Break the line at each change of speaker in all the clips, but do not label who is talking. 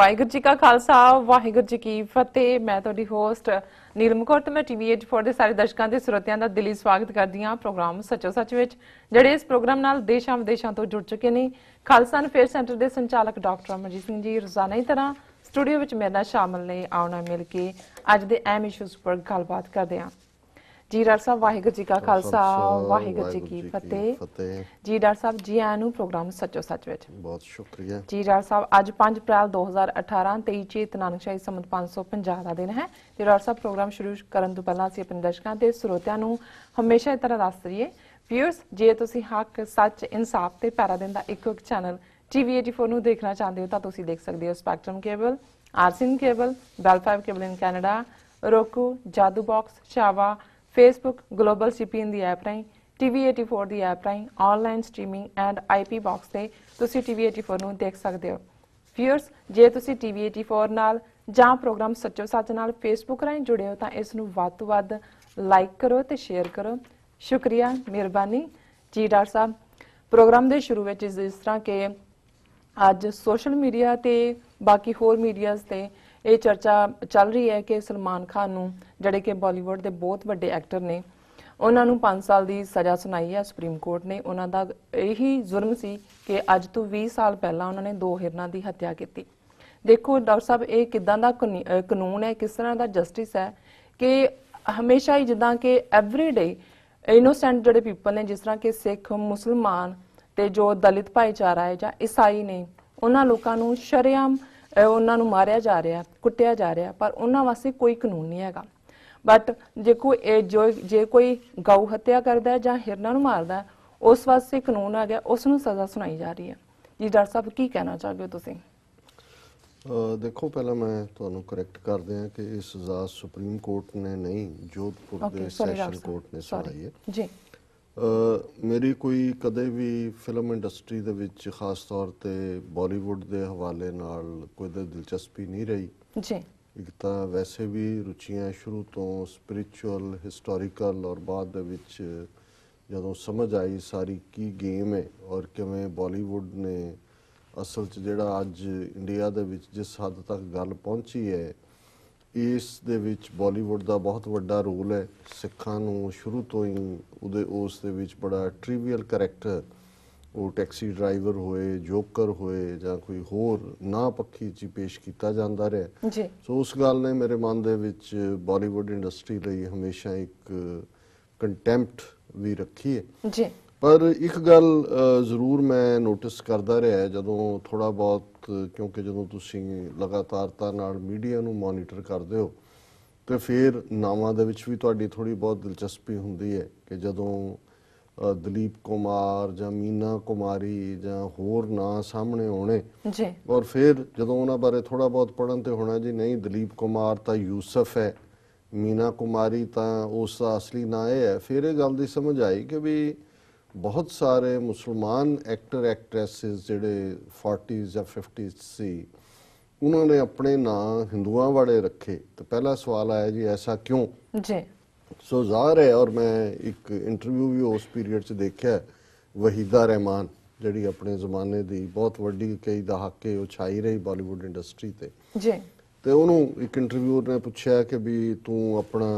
ਵਾਹਿਗੁਰੂ ਜੀ ਕਾ ਖਾਲਸਾ ਵਾਹਿਗੁਰੂ ਜੀ ਕੀ ਫਤਿਹ ਮੈਂ ਤੁਹਾਡੀ ਹੋਸਟ ਨੀਲਮ ਕੌਰ ਤੇ ਮੈਂ ਟੀਵੀ 8 ਦੇ ਸਾਰੇ ਦਰਸ਼ਕਾਂ ਦੇ ਸਰੋਤਿਆਂ ਦਾ ਦਿਲੀ ਸਵਾਗਤ ਕਰਦੀ ਹਾਂ ਪ੍ਰੋਗਰਾਮ ਸੱਚੋ ਸੱਚ ਵਿੱਚ ਜਿਹੜੇ ਇਸ ਪ੍ਰੋਗਰਾਮ ਨਾਲ ਦੇਸ਼ਾਂ ਵਿਦੇਸ਼ਾਂ ਤੋਂ ਜੁੜ ਚੁੱਕੇ ਨੇ ਖਾਲਸਾ ਅਫੇਅਰ ਸੈਂਟਰ ਦੇ ਸੰਚਾਲਕ ਡਾਕਟਰ ਅਮਰਜੀਤ ਸਿੰਘ ਜੀ ਰੋਜ਼ਾਨਾ ਹੀ ਤਰ੍ਹਾਂ ਸਟੂਡੀਓ ਵਿੱਚ ਮੇਰੇ ਨਾਲ ਸ਼ਾਮਲ ਨੇ ਆਉਣਾ ਮਿਲ ਕੇ ਅੱਜ ਦੇ ਅਹਿਮ ਇਸ਼ੂਸ ਉੱਪਰ ਗੱਲਬਾਤ ਕਰਦੇ ਹਾਂ ਜੀ ਡਾਕਟਰ ਸਾਹਿਬ ਵਾਹਿਗੁਰੂ ਜੀ ਕਾ ਖਾਲਸਾ ਵਾਹਿਗੁਰੂ ਜੀ ਕੀ ਫਤਿਹ ਜੀ ਡਾਕਟਰ ਸਾਹਿਬ ਜੀ ਆਇਆਂ ਨੂੰ ਪ੍ਰੋਗਰਾਮ ਸੱਚੋ ਸੱਚ ਵਿੱਚ
ਬਹੁਤ ਸ਼ੁਕਰੀਆ
ਜੀ ਡਾਕਟਰ ਸਾਹਿਬ ਅੱਜ 5 ਅਪ੍ਰੈਲ 2018 23 ਚੇਤ ਨਾਨਕਸ਼ਾਹੀ ਸੰਮਤ 550 ਦਾ ਦਿਨ ਹੈ ਤੇ ਡਾਕਟਰ ਸਾਹਿਬ ਪ੍ਰੋਗਰਾਮ ਸ਼ੁਰੂ ਕਰਨ ਤੋਂ ਪਹਿਲਾਂ ਅਸੀਂ ਆਪਣੇ ਦਰਸ਼ਕਾਂ ਤੇ ਸਰੋਤਿਆਂ ਨੂੰ ਹਮੇਸ਼ਾ ਇਸ ਤਰ੍ਹਾਂ ਦੱਸ ਰਹੀਏ ਵਿਊਅਰਸ ਜੇ ਤੁਸੀਂ ਹੱਕ ਸੱਚ ਇਨਸਾਫ ਤੇ ਪੈਰਾ ਦੇਂਦਾ ਇੱਕ ਇੱਕ ਚੈਨਲ ਟੀਵੀ 84 ਨੂੰ ਦੇਖਣਾ ਚਾਹੁੰਦੇ ਹੋ ਤਾਂ ਤੁਸੀਂ ਦੇਖ ਸਕਦੇ ਹੋ ਸਪੈਕਟਰਮ ਕੇਬਲ ਆਰਸਿਨ cable Bell 5 cable in Canada Roku Jadoo box ਸ਼ਾਵਾ ਫੇਸਬੁੱਕ ਗਲੋਬਲ ਸੀਪੀਐਨ ਦੀ ਐਪ ਰਾਹੀਂ TV84 ਦੀ ਐਪ ਰਾਹੀਂ online streaming and IP box ਤੇ ਤੁਸੀਂ TV84 ਨੂੰ ਦੇਖ ਸਕਦੇ ਹੋ ਵਿਅਰਸ ਜੇ ਤੁਸੀਂ TV84 ਨਾਲ ਜਾਂ ਪ੍ਰੋਗਰਾਮ ਸੱਚੋ ਸੱਚ ਨਾਲ ਫੇਸਬੁੱਕ ਰਾਹੀਂ ਜੁੜੇ ਹੋ ਤਾਂ ਇਸ ਨੂੰ ਵੱਧ ਤੋਂ ਵੱਧ ਲਾਈਕ ਕਰੋ ਤੇ ਸ਼ੇਅਰ ਕਰੋ ਸ਼ੁਕਰੀਆ ਮਿਹਰਬਾਨੀ ਜੀ ਡਾਕਟਰ ਸਾਹਿਬ ਪ੍ਰੋਗਰਾਮ ਦੇ ਸ਼ੁਰੂ ਵਿੱਚ ਜਿਸ ਤਰ੍ਹਾਂ ਕਿ ਅੱਜ ਸੋਸ਼ਲ ਮੀਡੀਆ ਤੇ ਬਾਕੀ ਹੋਰ ਮੀਡੀਆਜ਼ ਤੇ ਇਹ ਚਰਚਾ ਚੱਲ ਰਹੀ ਹੈ ਕਿ ਸਲਮਾਨ ਖਾਨ ਨੂੰ ਜਿਹੜੇ ਕਿ ਬਾਲੀਵੁੱਡ ਦੇ ਬਹੁਤ ਵੱਡੇ ਐਕਟਰ ਨੇ ਉਹਨਾਂ ਨੂੰ 5 ਸਾਲ ਦੀ ਸਜ਼ਾ ਸੁਣਾਈ ਹੈ ਸੁਪਰੀਮ ਕੋਰਟ ਨੇ ਉਹਨਾਂ ਦਾ ਇਹੀ ਜ਼ੁਰਮ ਸੀ ਕਿ ਅੱਜ ਤੋਂ 20 ਸਾਲ ਪਹਿਲਾਂ ਉਹਨਾਂ ਨੇ ਦੋ ਹਿਰਨਾਂ ਦੀ ਹੱਤਿਆ ਕੀਤੀ ਦੇਖੋ ਡਾਕਟਰ ਸਾਹਿਬ ਇਹ ਕਿਦਾਂ ਦਾ ਕਾਨੂੰਨ ਹੈ ਕਿਸ ਤਰ੍ਹਾਂ ਦਾ ਜਸਟਿਸ ਹੈ ਕਿ ਹਮੇਸ਼ਾ ਹੀ ਜਿੱਦਾਂ ਕਿ ਐਵਰੀਡੇ ਇਨੋਸੈਂਟ ਜਿਹੜੇ ਪੀਪਲ ਨੇ ਜਿਸ ਤਰ੍ਹਾਂ ਕਿ ਸਿੱਖ ਮੁਸਲਮਾਨ ਤੇ ਜੋ ਦਲਿਤ ਭਾਈਚਾਰਾ ਹੈ ਜਾਂ ਈਸਾਈ ਨੇ ਉਹਨਾਂ ਲੋਕਾਂ ਨੂੰ ਸ਼ਰਿਆਮ ਉਹਨਾਂ ਨੂੰ ਮਾਰਿਆ ਜਾ ਰਿਹਾ ਕੁੱਟਿਆ ਜਾ ਰਿਹਾ ਪਰ ਉਹਨਾਂ ਵਾਸਤੇ ਕੋਈ ਕਾਨੂੰਨ ਨਹੀਂ ਹੈਗਾ ਬਟ ਜੇ ਕੋਈ ਜੋ ਜੇ ਕੋਈ ਗਊ ਹੱਤਿਆ ਕਰਦਾ ਹੈ ਜਾਂ ਹਿਰਨਾਂ ਨੂੰ ਮਾਰਦਾ ਉਸ ਵਾਸਤੇ ਕਾਨੂੰਨ ਆ ਗਿਆ ਉਸ ਨੂੰ ਸਜ਼ਾ ਸੁਣਾਈ ਜਾ ਰਹੀ ਹੈ ਜੀ ਡਾਕਟਰ ਸਾਹਿਬ ਕੀ ਕਹਿਣਾ ਚਾਹੋਗੇ ਤੁਸੀਂ
ਅ, ਦੇਖੋ ਪਹਿਲਾਂ ਮੈਂ ਤੁਹਾਨੂੰ ਕਰੈਕਟ ਕਰ ਦਿਆਂ ਕਿ ਇਹ ਸਜ਼ਾ ਸੁਪਰੀਮ ਕੋਰਟ ਨੇ ਨਹੀਂ ਜੋਧਪੁਰ ਦੇ ਸੈਸ਼ਨ ਕੋਰਟ ਨੇ ਸੁਣਾਈ ਹੈ ਜੀ ਮੇਰੀ ਕੋਈ ਕਦੇ ਵੀ ਫਿਲਮ ਇੰਡਸਟਰੀ ਦੇ ਵਿੱਚ ਖਾਸ ਤੌਰ ਤੇ ਬਾਲੀਵੁੱਡ ਦੇ ਹਵਾਲੇ ਨਾਲ ਕੋਈ ਦਿਲਚਸਪੀ ਨਹੀਂ ਰਹੀ ਜੀ ਇੱਕ ਤਾਂ ਵੈਸੇ ਵੀ ਰੁਚੀਆਂ ਸ਼ੁਰੂ ਤੋਂ ਸਪਿਰਚੁਅਲ ਹਿਸਟੋਰੀਕਲ ਔਰ ਬਾਅਦ ਦੇ ਵਿੱਚ ਜਦੋਂ ਸਮਝ ਆਈ ਸਾਰੀ ਕੀ ਗੇਮ ਹੈ ਔਰ ਕਿਵੇਂ ਬਾਲੀਵੁੱਡ ਨੇ ਅਸਲ 'ਚ ਜਿਹੜਾ ਅੱਜ ਇੰਡੀਆ ਦੇ ਵਿੱਚ ਜਿਸ ਹੱਦ ਤੱਕ ਗੱਲ ਪਹੁੰਚੀ ਹੈ ਇਸ ਦੇ ਵਿੱਚ ਬਾਲੀਵੁੱਡ ਦਾ ਬਹੁਤ ਵੱਡਾ ਰੋਲ ਹੈ ਸਿੱਖਾਂ ਨੂੰ ਸ਼ੁਰੂ ਤੋਂ ਹੀ ਉਹਦੇ ਉਸ ਦੇ ਵਿੱਚ ਬੜਾ ਟ੍ਰਿਵੀਅਲ ਕੈਰੈਕਟਰ ਉਹ ਟੈਕਸੀ ਡਰਾਈਵਰ ਹੋਏ ਜੋਕਰ ਹੋਏ ਜਾਂ ਕੋਈ ਹੋਰ ਨਾ ਪੱਖੀ ਚ ਪੇਸ਼ ਕੀਤਾ ਜਾਂਦਾ ਰਿਹਾ ਜੀ ਸੋ ਉਸ ਗੱਲ ਨੇ ਮੇਰੇ ਮਨ ਦੇ ਵਿੱਚ ਬਾਲੀਵੁੱਡ ਇੰਡਸਟਰੀ ਲਈ ਹਮੇਸ਼ਾ ਇੱਕ ਕੰਟੈਂਪਟ ਵੀ ਰੱਖੀ ਹੈ ਜੀ ਪਰ ਇੱਕ ਗੱਲ ਜ਼ਰੂਰ ਮੈਂ ਨੋਟਿਸ ਕਰਦਾ ਰਿਹਾ ਜਦੋਂ ਥੋੜਾ ਬਹੁਤ ਵਕਤ ਕਿਉਂਕਿ ਜਦੋਂ ਤੁਸੀਂ ਲਗਾਤਾਰਤਾ ਨਾਲ ਮੀਡੀਆ ਨੂੰ ਮੋਨੀਟਰ ਕਰਦੇ ਹੋ ਤੇ ਫਿਰ ਨਾਵਾਂ ਦੇ ਵਿੱਚ ਵੀ ਤੁਹਾਡੀ ਥੋੜੀ ਬਹੁਤ ਦਿਲਚਸਪੀ ਹੁੰਦੀ ਹੈ ਕਿ ਜਦੋਂ ਦਲੀਪ ਕੁਮਾਰ ਜਾਂ ਮੀਨਾ ਕੁਮਾਰੀ ਜਾਂ ਹੋਰ ਨਾਂ ਸਾਹਮਣੇ ਆਉਣੇ ਜੀ ਔਰ ਫਿਰ ਜਦੋਂ ਉਹਨਾਂ ਬਾਰੇ ਥੋੜਾ ਬਹੁਤ ਪੜਨ ਤੇ ਹੋਣਾ ਜੀ ਨਹੀਂ ਦਲੀਪ ਕੁਮਾਰ ਤਾਂ ਯੂਸਫ ਹੈ ਮੀਨਾ ਕੁਮਾਰੀ ਤਾਂ ਉਸ ਦਾ ਅਸਲੀ ਨਾਂ ਹੈ ਫਿਰ ਇਹ ਗੱਲ ਦੀ ਸਮਝ ਆਈ ਕਿ ਵੀ ਬਹੁਤ ਸਾਰੇ ਮੁਸਲਮਾਨ ਐਕਟਰ ਐਕਟ੍ਰੈਸਸ ਜਿਹੜੇ 40s ਜਾਂ 50s ਸੀ ਉਹਨਾਂ ਨੇ ਆਪਣੇ ਨਾਂ ਹਿੰਦੂਆਂ ਵਾਲੇ ਰੱਖੇ ਤਾਂ ਪਹਿਲਾ ਸਵਾਲ ਆਇਆ ਜੀ ਐਸਾ ਕਿਉਂ ਜੀ ਸੋ ਜ਼ਾਹਰ ਹੈ ਔਰ ਮੈਂ ਇੱਕ ਇੰਟਰਵਿਊ ਵੀ ਉਸ ਪੀਰੀਅਡ 'ਚ ਦੇਖਿਆ ਵਹੀਦਾ ਰਹਿਮਾਨ ਜਿਹੜੀ ਆਪਣੇ ਜ਼ਮਾਨੇ ਦੀ ਬਹੁਤ ਵੱਡੀ ਕਈ ਦਹਾਕੇ ਉਛਾਈ ਰਹੀ ਬਾਲੀਵੁੱਡ ਇੰਡਸਟਰੀ ਤੇ ਜੀ ਤੇ ਉਹਨੂੰ ਇੱਕ ਇੰਟਰਵਿਊਰ ਨੇ ਪੁੱਛਿਆ ਕਿ ਵੀ ਤੂੰ ਆਪਣਾ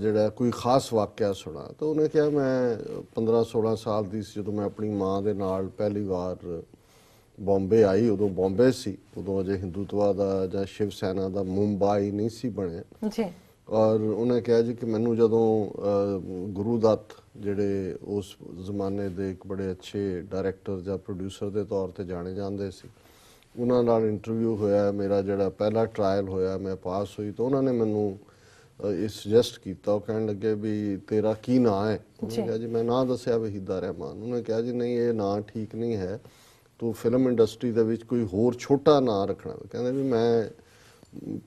ਜਿਹੜਾ ਕੋਈ ਖਾਸ ਵਾਕਿਆ ਸੁਣਾ ਤਾਂ ਉਹਨੇ ਕਿਹਾ ਮੈਂ 15 16 ਸਾਲ ਦੀ ਸੀ ਜਦੋਂ ਮੈਂ ਆਪਣੀ ਮਾਂ ਦੇ ਨਾਲ ਪਹਿਲੀ ਵਾਰ ਬੰਬੇ ਆਈ ਉਦੋਂ ਬੰਬੇ ਸੀ ਉਦੋਂ ਅਜੇ ਹਿੰਦੂਤਵਾ ਦਾ ਜਾਂ ਸ਼ਿਵ ਸੈਨਾ ਦਾ ਮੁੰਬਈ ਨਹੀਂ ਸੀ ਬਣਿਆ ਜੀ ਔਰ ਉਹਨੇ ਕਿਹਾ ਜੀ ਕਿ ਮੈਨੂੰ ਜਦੋਂ ਗੁਰੂ ਦੱਤ ਜਿਹੜੇ ਉਸ ਜ਼ਮਾਨੇ ਦੇ ਇੱਕ ਬੜੇ ਅੱਛੇ ਡਾਇਰੈਕਟਰ ਜਾਂ ਪ੍ਰੋਡਿਊਸਰ ਦੇ ਤੌਰ ਤੇ ਜਾਣੇ ਜਾਂਦੇ ਸੀ ਉਹਨਾਂ ਨਾਲ ਇੰਟਰਵਿਊ ਹੋਇਆ ਮੇਰਾ ਜਿਹੜਾ ਪਹਿਲਾ ਟ੍ਰਾਇਲ ਹੋਇਆ ਮੈਂ ਪਾਸ ਹੋਈ ਤਾਂ ਉਹਨਾਂ ਨੇ ਮੈਨੂੰ ਇਹ ਸੁਜੈਸਟ ਕੀਤਾ ਉਹ ਕਹਿਣ ਲੱਗੇ ਵੀ ਤੇਰਾ ਕੀ ਨਾਂ ਹੈ ਉਹਨੇ ਕਿਹਾ ਜੀ ਮੈਂ ਨਾਂ ਦੱਸਿਆ ਵਹੀਦਾ ਰਹਿਮਾਨ ਉਹਨੇ ਕਿਹਾ ਜੀ ਨਹੀਂ ਇਹ ਨਾਂ ਠੀਕ ਨਹੀਂ ਹੈ ਤੂੰ ਫਿਲਮ ਇੰਡਸਟਰੀ ਦੇ ਵਿੱਚ ਕੋਈ ਹੋਰ ਛੋਟਾ ਨਾਂ ਰੱਖਣਾ ਕਹਿੰਦੇ ਵੀ ਮੈਂ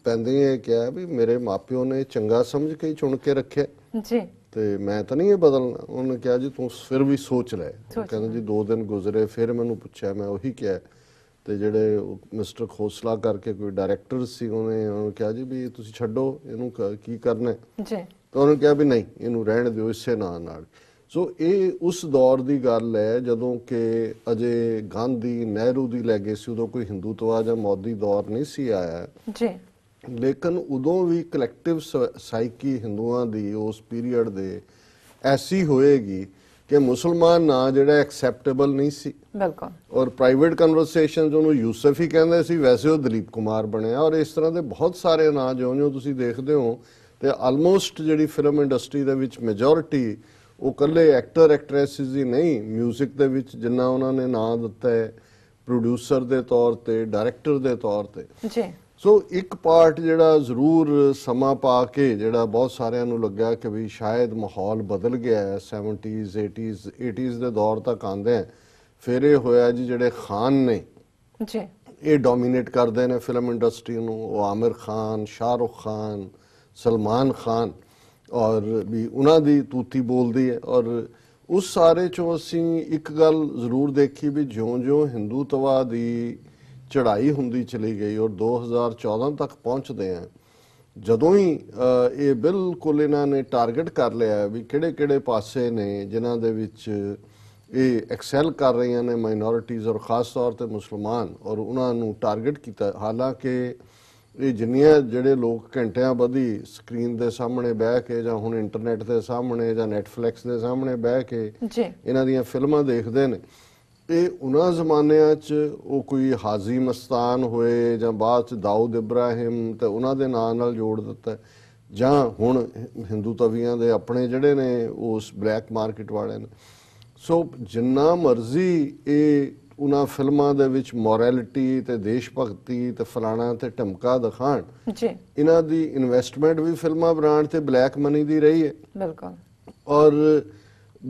ਪੈਂਦੇ ਇਹ ਕਿਹਾ ਵੀ ਮੇਰੇ ਮਾਪਿਓ ਨੇ ਚੰਗਾ ਸਮਝ ਕੇ ਚੁਣ ਕੇ ਰੱਖਿਆ ਜੀ ਤੇ ਮੈਂ ਤਾਂ ਨਹੀਂ ਇਹ ਬਦਲਣਾ ਉਹਨੇ ਕਿਹਾ ਜੀ ਤੂੰ ਫਿਰ ਵੀ ਸੋਚ ਲੈ ਕਹਿੰਦਾ ਜੀ 2 ਦਿਨ ਗੁਜ਼ਰੇ ਫਿਰ ਮੈਨੂੰ ਪੁੱਛਿਆ ਮੈਂ ਉਹੀ ਕਿਹਾ ਤੇ ਜਿਹੜੇ ਮਿਸਟਰ ਖੋਸਲਾ ਕਰਕੇ ਕੋਈ ਡਾਇਰੈਕਟਰ ਸੀ ਉਹਨੇ ਉਹਨੂੰ ਕਿਹਾ ਜੀ ਵੀ ਤੁਸੀਂ ਛੱਡੋ ਇਹਨੂੰ ਕੀ ਕਰਨਾ ਹੈ ਜੀ ਤਾਂ ਉਹਨੇ ਕਿਹਾ ਵੀ ਨਹੀਂ ਇਹਨੂੰ ਰਹਿਣ ਦਿਓ ਇਸੇ ਨਾਂ ਨਾਲ ਸੋ ਇਹ ਉਸ ਦੌਰ ਦੀ ਗੱਲ ਹੈ ਜਦੋਂ ਕਿ ਅਜੇ ਗਾਂਧੀ ਨਹਿਰੂ ਦੀ ਲੈਗੇਸੀ ਉਦੋਂ ਕੋਈ ਹਿੰਦੂਤਵਾ ਜਾਂ ਮੋਦੀ ਦੌਰ ਨਹੀਂ ਸੀ ਆਇਆ ਜੀ ਲੇਕਿਨ ਉਦੋਂ ਵੀ ਕਲੈਕਟਿਵ ਸਾਈਕੀ ਹਿੰਦੂਆਂ ਦੀ ਉਸ ਪੀਰੀਅਡ ਦੇ ਐਸੀ ਹੋਏਗੀ ਕਿ ਮੁਸਲਮਾਨ ਨਾਂ ਜਿਹੜਾ ਐਕਸੈਪਟੇਬਲ ਨਹੀਂ ਸੀ ਬਿਲਕੁਲ ਔਰ ਪ੍ਰਾਈਵੇਟ ਕਨਵਰਸੇਸ਼ਨਸ ਨੂੰ ਯੂਸਫ ਹੀ ਕਹਿੰਦੇ ਸੀ ਵੈਸੇ ਉਹ ਦਲੀਪ ਕੁਮਾਰ ਬਣਿਆ ਔਰ ਇਸ ਤਰ੍ਹਾਂ ਦੇ ਬਹੁਤ ਸਾਰੇ ਨਾਂ ਜਿਉਂ-ਜਿਉਂ ਤੁਸੀਂ ਦੇਖਦੇ ਹੋ ਤੇ ਆਲਮੋਸਟ ਜਿਹੜੀ ਫਿਲਮ ਇੰਡਸਟਰੀ ਦੇ ਵਿੱਚ ਮੈਜੋਰਿਟੀ ਉਹ ਕੱਲੇ ਐਕਟਰ ਐਕਟ੍ਰੈਸਿਸ ਹੀ ਨਹੀਂ 뮤직 ਦੇ ਵਿੱਚ ਜਿੰਨਾ ਉਹਨਾਂ ਨੇ ਨਾਂ ਦਿੱਤਾ ਹੈ ਪ੍ਰੋਡਿਊਸਰ ਦੇ ਤੌਰ ਤੇ ਡਾਇਰੈਕਟਰ ਦੇ ਤੌਰ ਤੇ ਜੀ ਸੋ ਇੱਕ ਪਾਰਟ ਜਿਹੜਾ ਜ਼ਰੂਰ ਸਮਾਂ ਪਾ ਕੇ ਜਿਹੜਾ ਬਹੁਤ ਸਾਰਿਆਂ ਨੂੰ ਲੱਗਾ ਕਿ ਵੀ ਸ਼ਾਇਦ ਮਾਹੌਲ ਬਦਲ ਗਿਆ ਹੈ 70s 80s 80s ਦੇ ਦੌਰ ਤੱਕ ਆਂਦੇ ਆ ਫਿਰ ਇਹ ਹੋਇਆ ਜੀ ਜਿਹੜੇ ਖਾਨ ਨੇ ਜੀ ਇਹ ਡੋਮਿਨੇਟ ਕਰਦੇ ਨੇ ਫਿਲਮ ਇੰਡਸਟਰੀ ਨੂੰ ਉਹ ਆਮਿਰ ਖਾਨ ਸ਼ਾਹਰੁਖ ਖਾਨ ਸਲਮਾਨ ਖਾਨ ਔਰ ਵੀ ਉਹਨਾਂ ਦੀ ਤੂਤੀ ਬੋਲਦੀ ਹੈ ਔਰ ਉਸ ਸਾਰੇ ਚੋਂ ਅਸੀਂ ਇੱਕ ਗੱਲ ਜ਼ਰੂਰ ਦੇਖੀ ਵੀ ਜਿਉਂ-ਜਿਉਂ ਹਿੰਦੂਤਵਾ ਦੀ ਚੜਾਈ ਹੁੰਦੀ ਚਲੀ ਗਈ ਔਰ 2014 ਤੱਕ ਪਹੁੰਚਦੇ ਆ ਜਦੋਂ ਹੀ ਇਹ ਬਿਲਕੁਲ ਇਹਨਾਂ ਨੇ ਟਾਰਗੇਟ ਕਰ ਲਿਆ ਵੀ ਕਿਹੜੇ-ਕਿਹੜੇ ਪਾਸੇ ਨੇ ਜਿਨ੍ਹਾਂ ਦੇ ਵਿੱਚ ਇਹ ਐਕਸੈਲ ਕਰ ਰਹੀਆਂ ਨੇ ਮਾਈਨੋਰਿਟੀਜ਼ ਔਰ ਖਾਸ ਤੌਰ ਤੇ ਮੁਸਲਮਾਨ ਔਰ ਉਹਨਾਂ ਨੂੰ ਟਾਰਗੇਟ ਕੀਤਾ ਹਾਲਾਂਕਿ ਇਹ ਜਿੰਨੀਆਂ ਜਿਹੜੇ ਲੋਕ ਘੰਟਿਆਂ ਬਧੀ ਸਕਰੀਨ ਦੇ ਸਾਹਮਣੇ ਬਹਿ ਕੇ ਜਾਂ ਹੁਣ ਇੰਟਰਨੈਟ ਦੇ ਸਾਹਮਣੇ ਜਾਂ ਨੈਟਫਲਿਕਸ ਦੇ ਸਾਹਮਣੇ ਬਹਿ ਕੇ ਇਹਨਾਂ ਦੀਆਂ ਫਿਲਮਾਂ ਦੇਖਦੇ ਨੇ ਇਹ ਉਹਨਾਂ ਜ਼ਮਾਨਿਆਂ 'ਚ ਉਹ ਕੋਈ ਹਾਜ਼ੀ ਮਸਤਾਨ ਹੋਏ ਜਾਂ ਬਾਅਦ 'ਚ ਦਾਊਦ ਇਬਰਾਹਿਮ ਤੇ ਉਹਨਾਂ ਦੇ ਨਾਂ ਨਾਲ ਜੋੜ ਦਿੱਤਾ ਜਾਂ ਹੁਣ ਹਿੰਦੂ ਤਵੀਆਂ ਦੇ ਆਪਣੇ ਜਿਹੜੇ ਨੇ ਉਸ ਬਲੈਕ ਮਾਰਕੀਟ ਵਾਲੇ ਨੇ ਸੋ ਜਿੰਨਾ ਮਰਜ਼ੀ ਇਹ ਉਹਨਾਂ ਫਿਲਮਾਂ ਦੇ ਵਿੱਚ ਮੋਰੈਲਿਟੀ ਤੇ ਦੇਸ਼ ਭਗਤੀ ਤੇ ਫਲਾਣਾ ਤੇ ਢਮਕਾ ਦਿਖਾਣ ਜੀ ਇਹਨਾਂ ਦੀ ਇਨਵੈਸਟਮੈਂਟ ਵੀ ਫਿਲਮਾਂ ਬ੍ਰਾਂਡ ਤੇ ਬਲੈਕ ਮਨੀ ਦੀ ਰਹੀ ਹੈ ਬਿਲਕੁਲ ਔਰ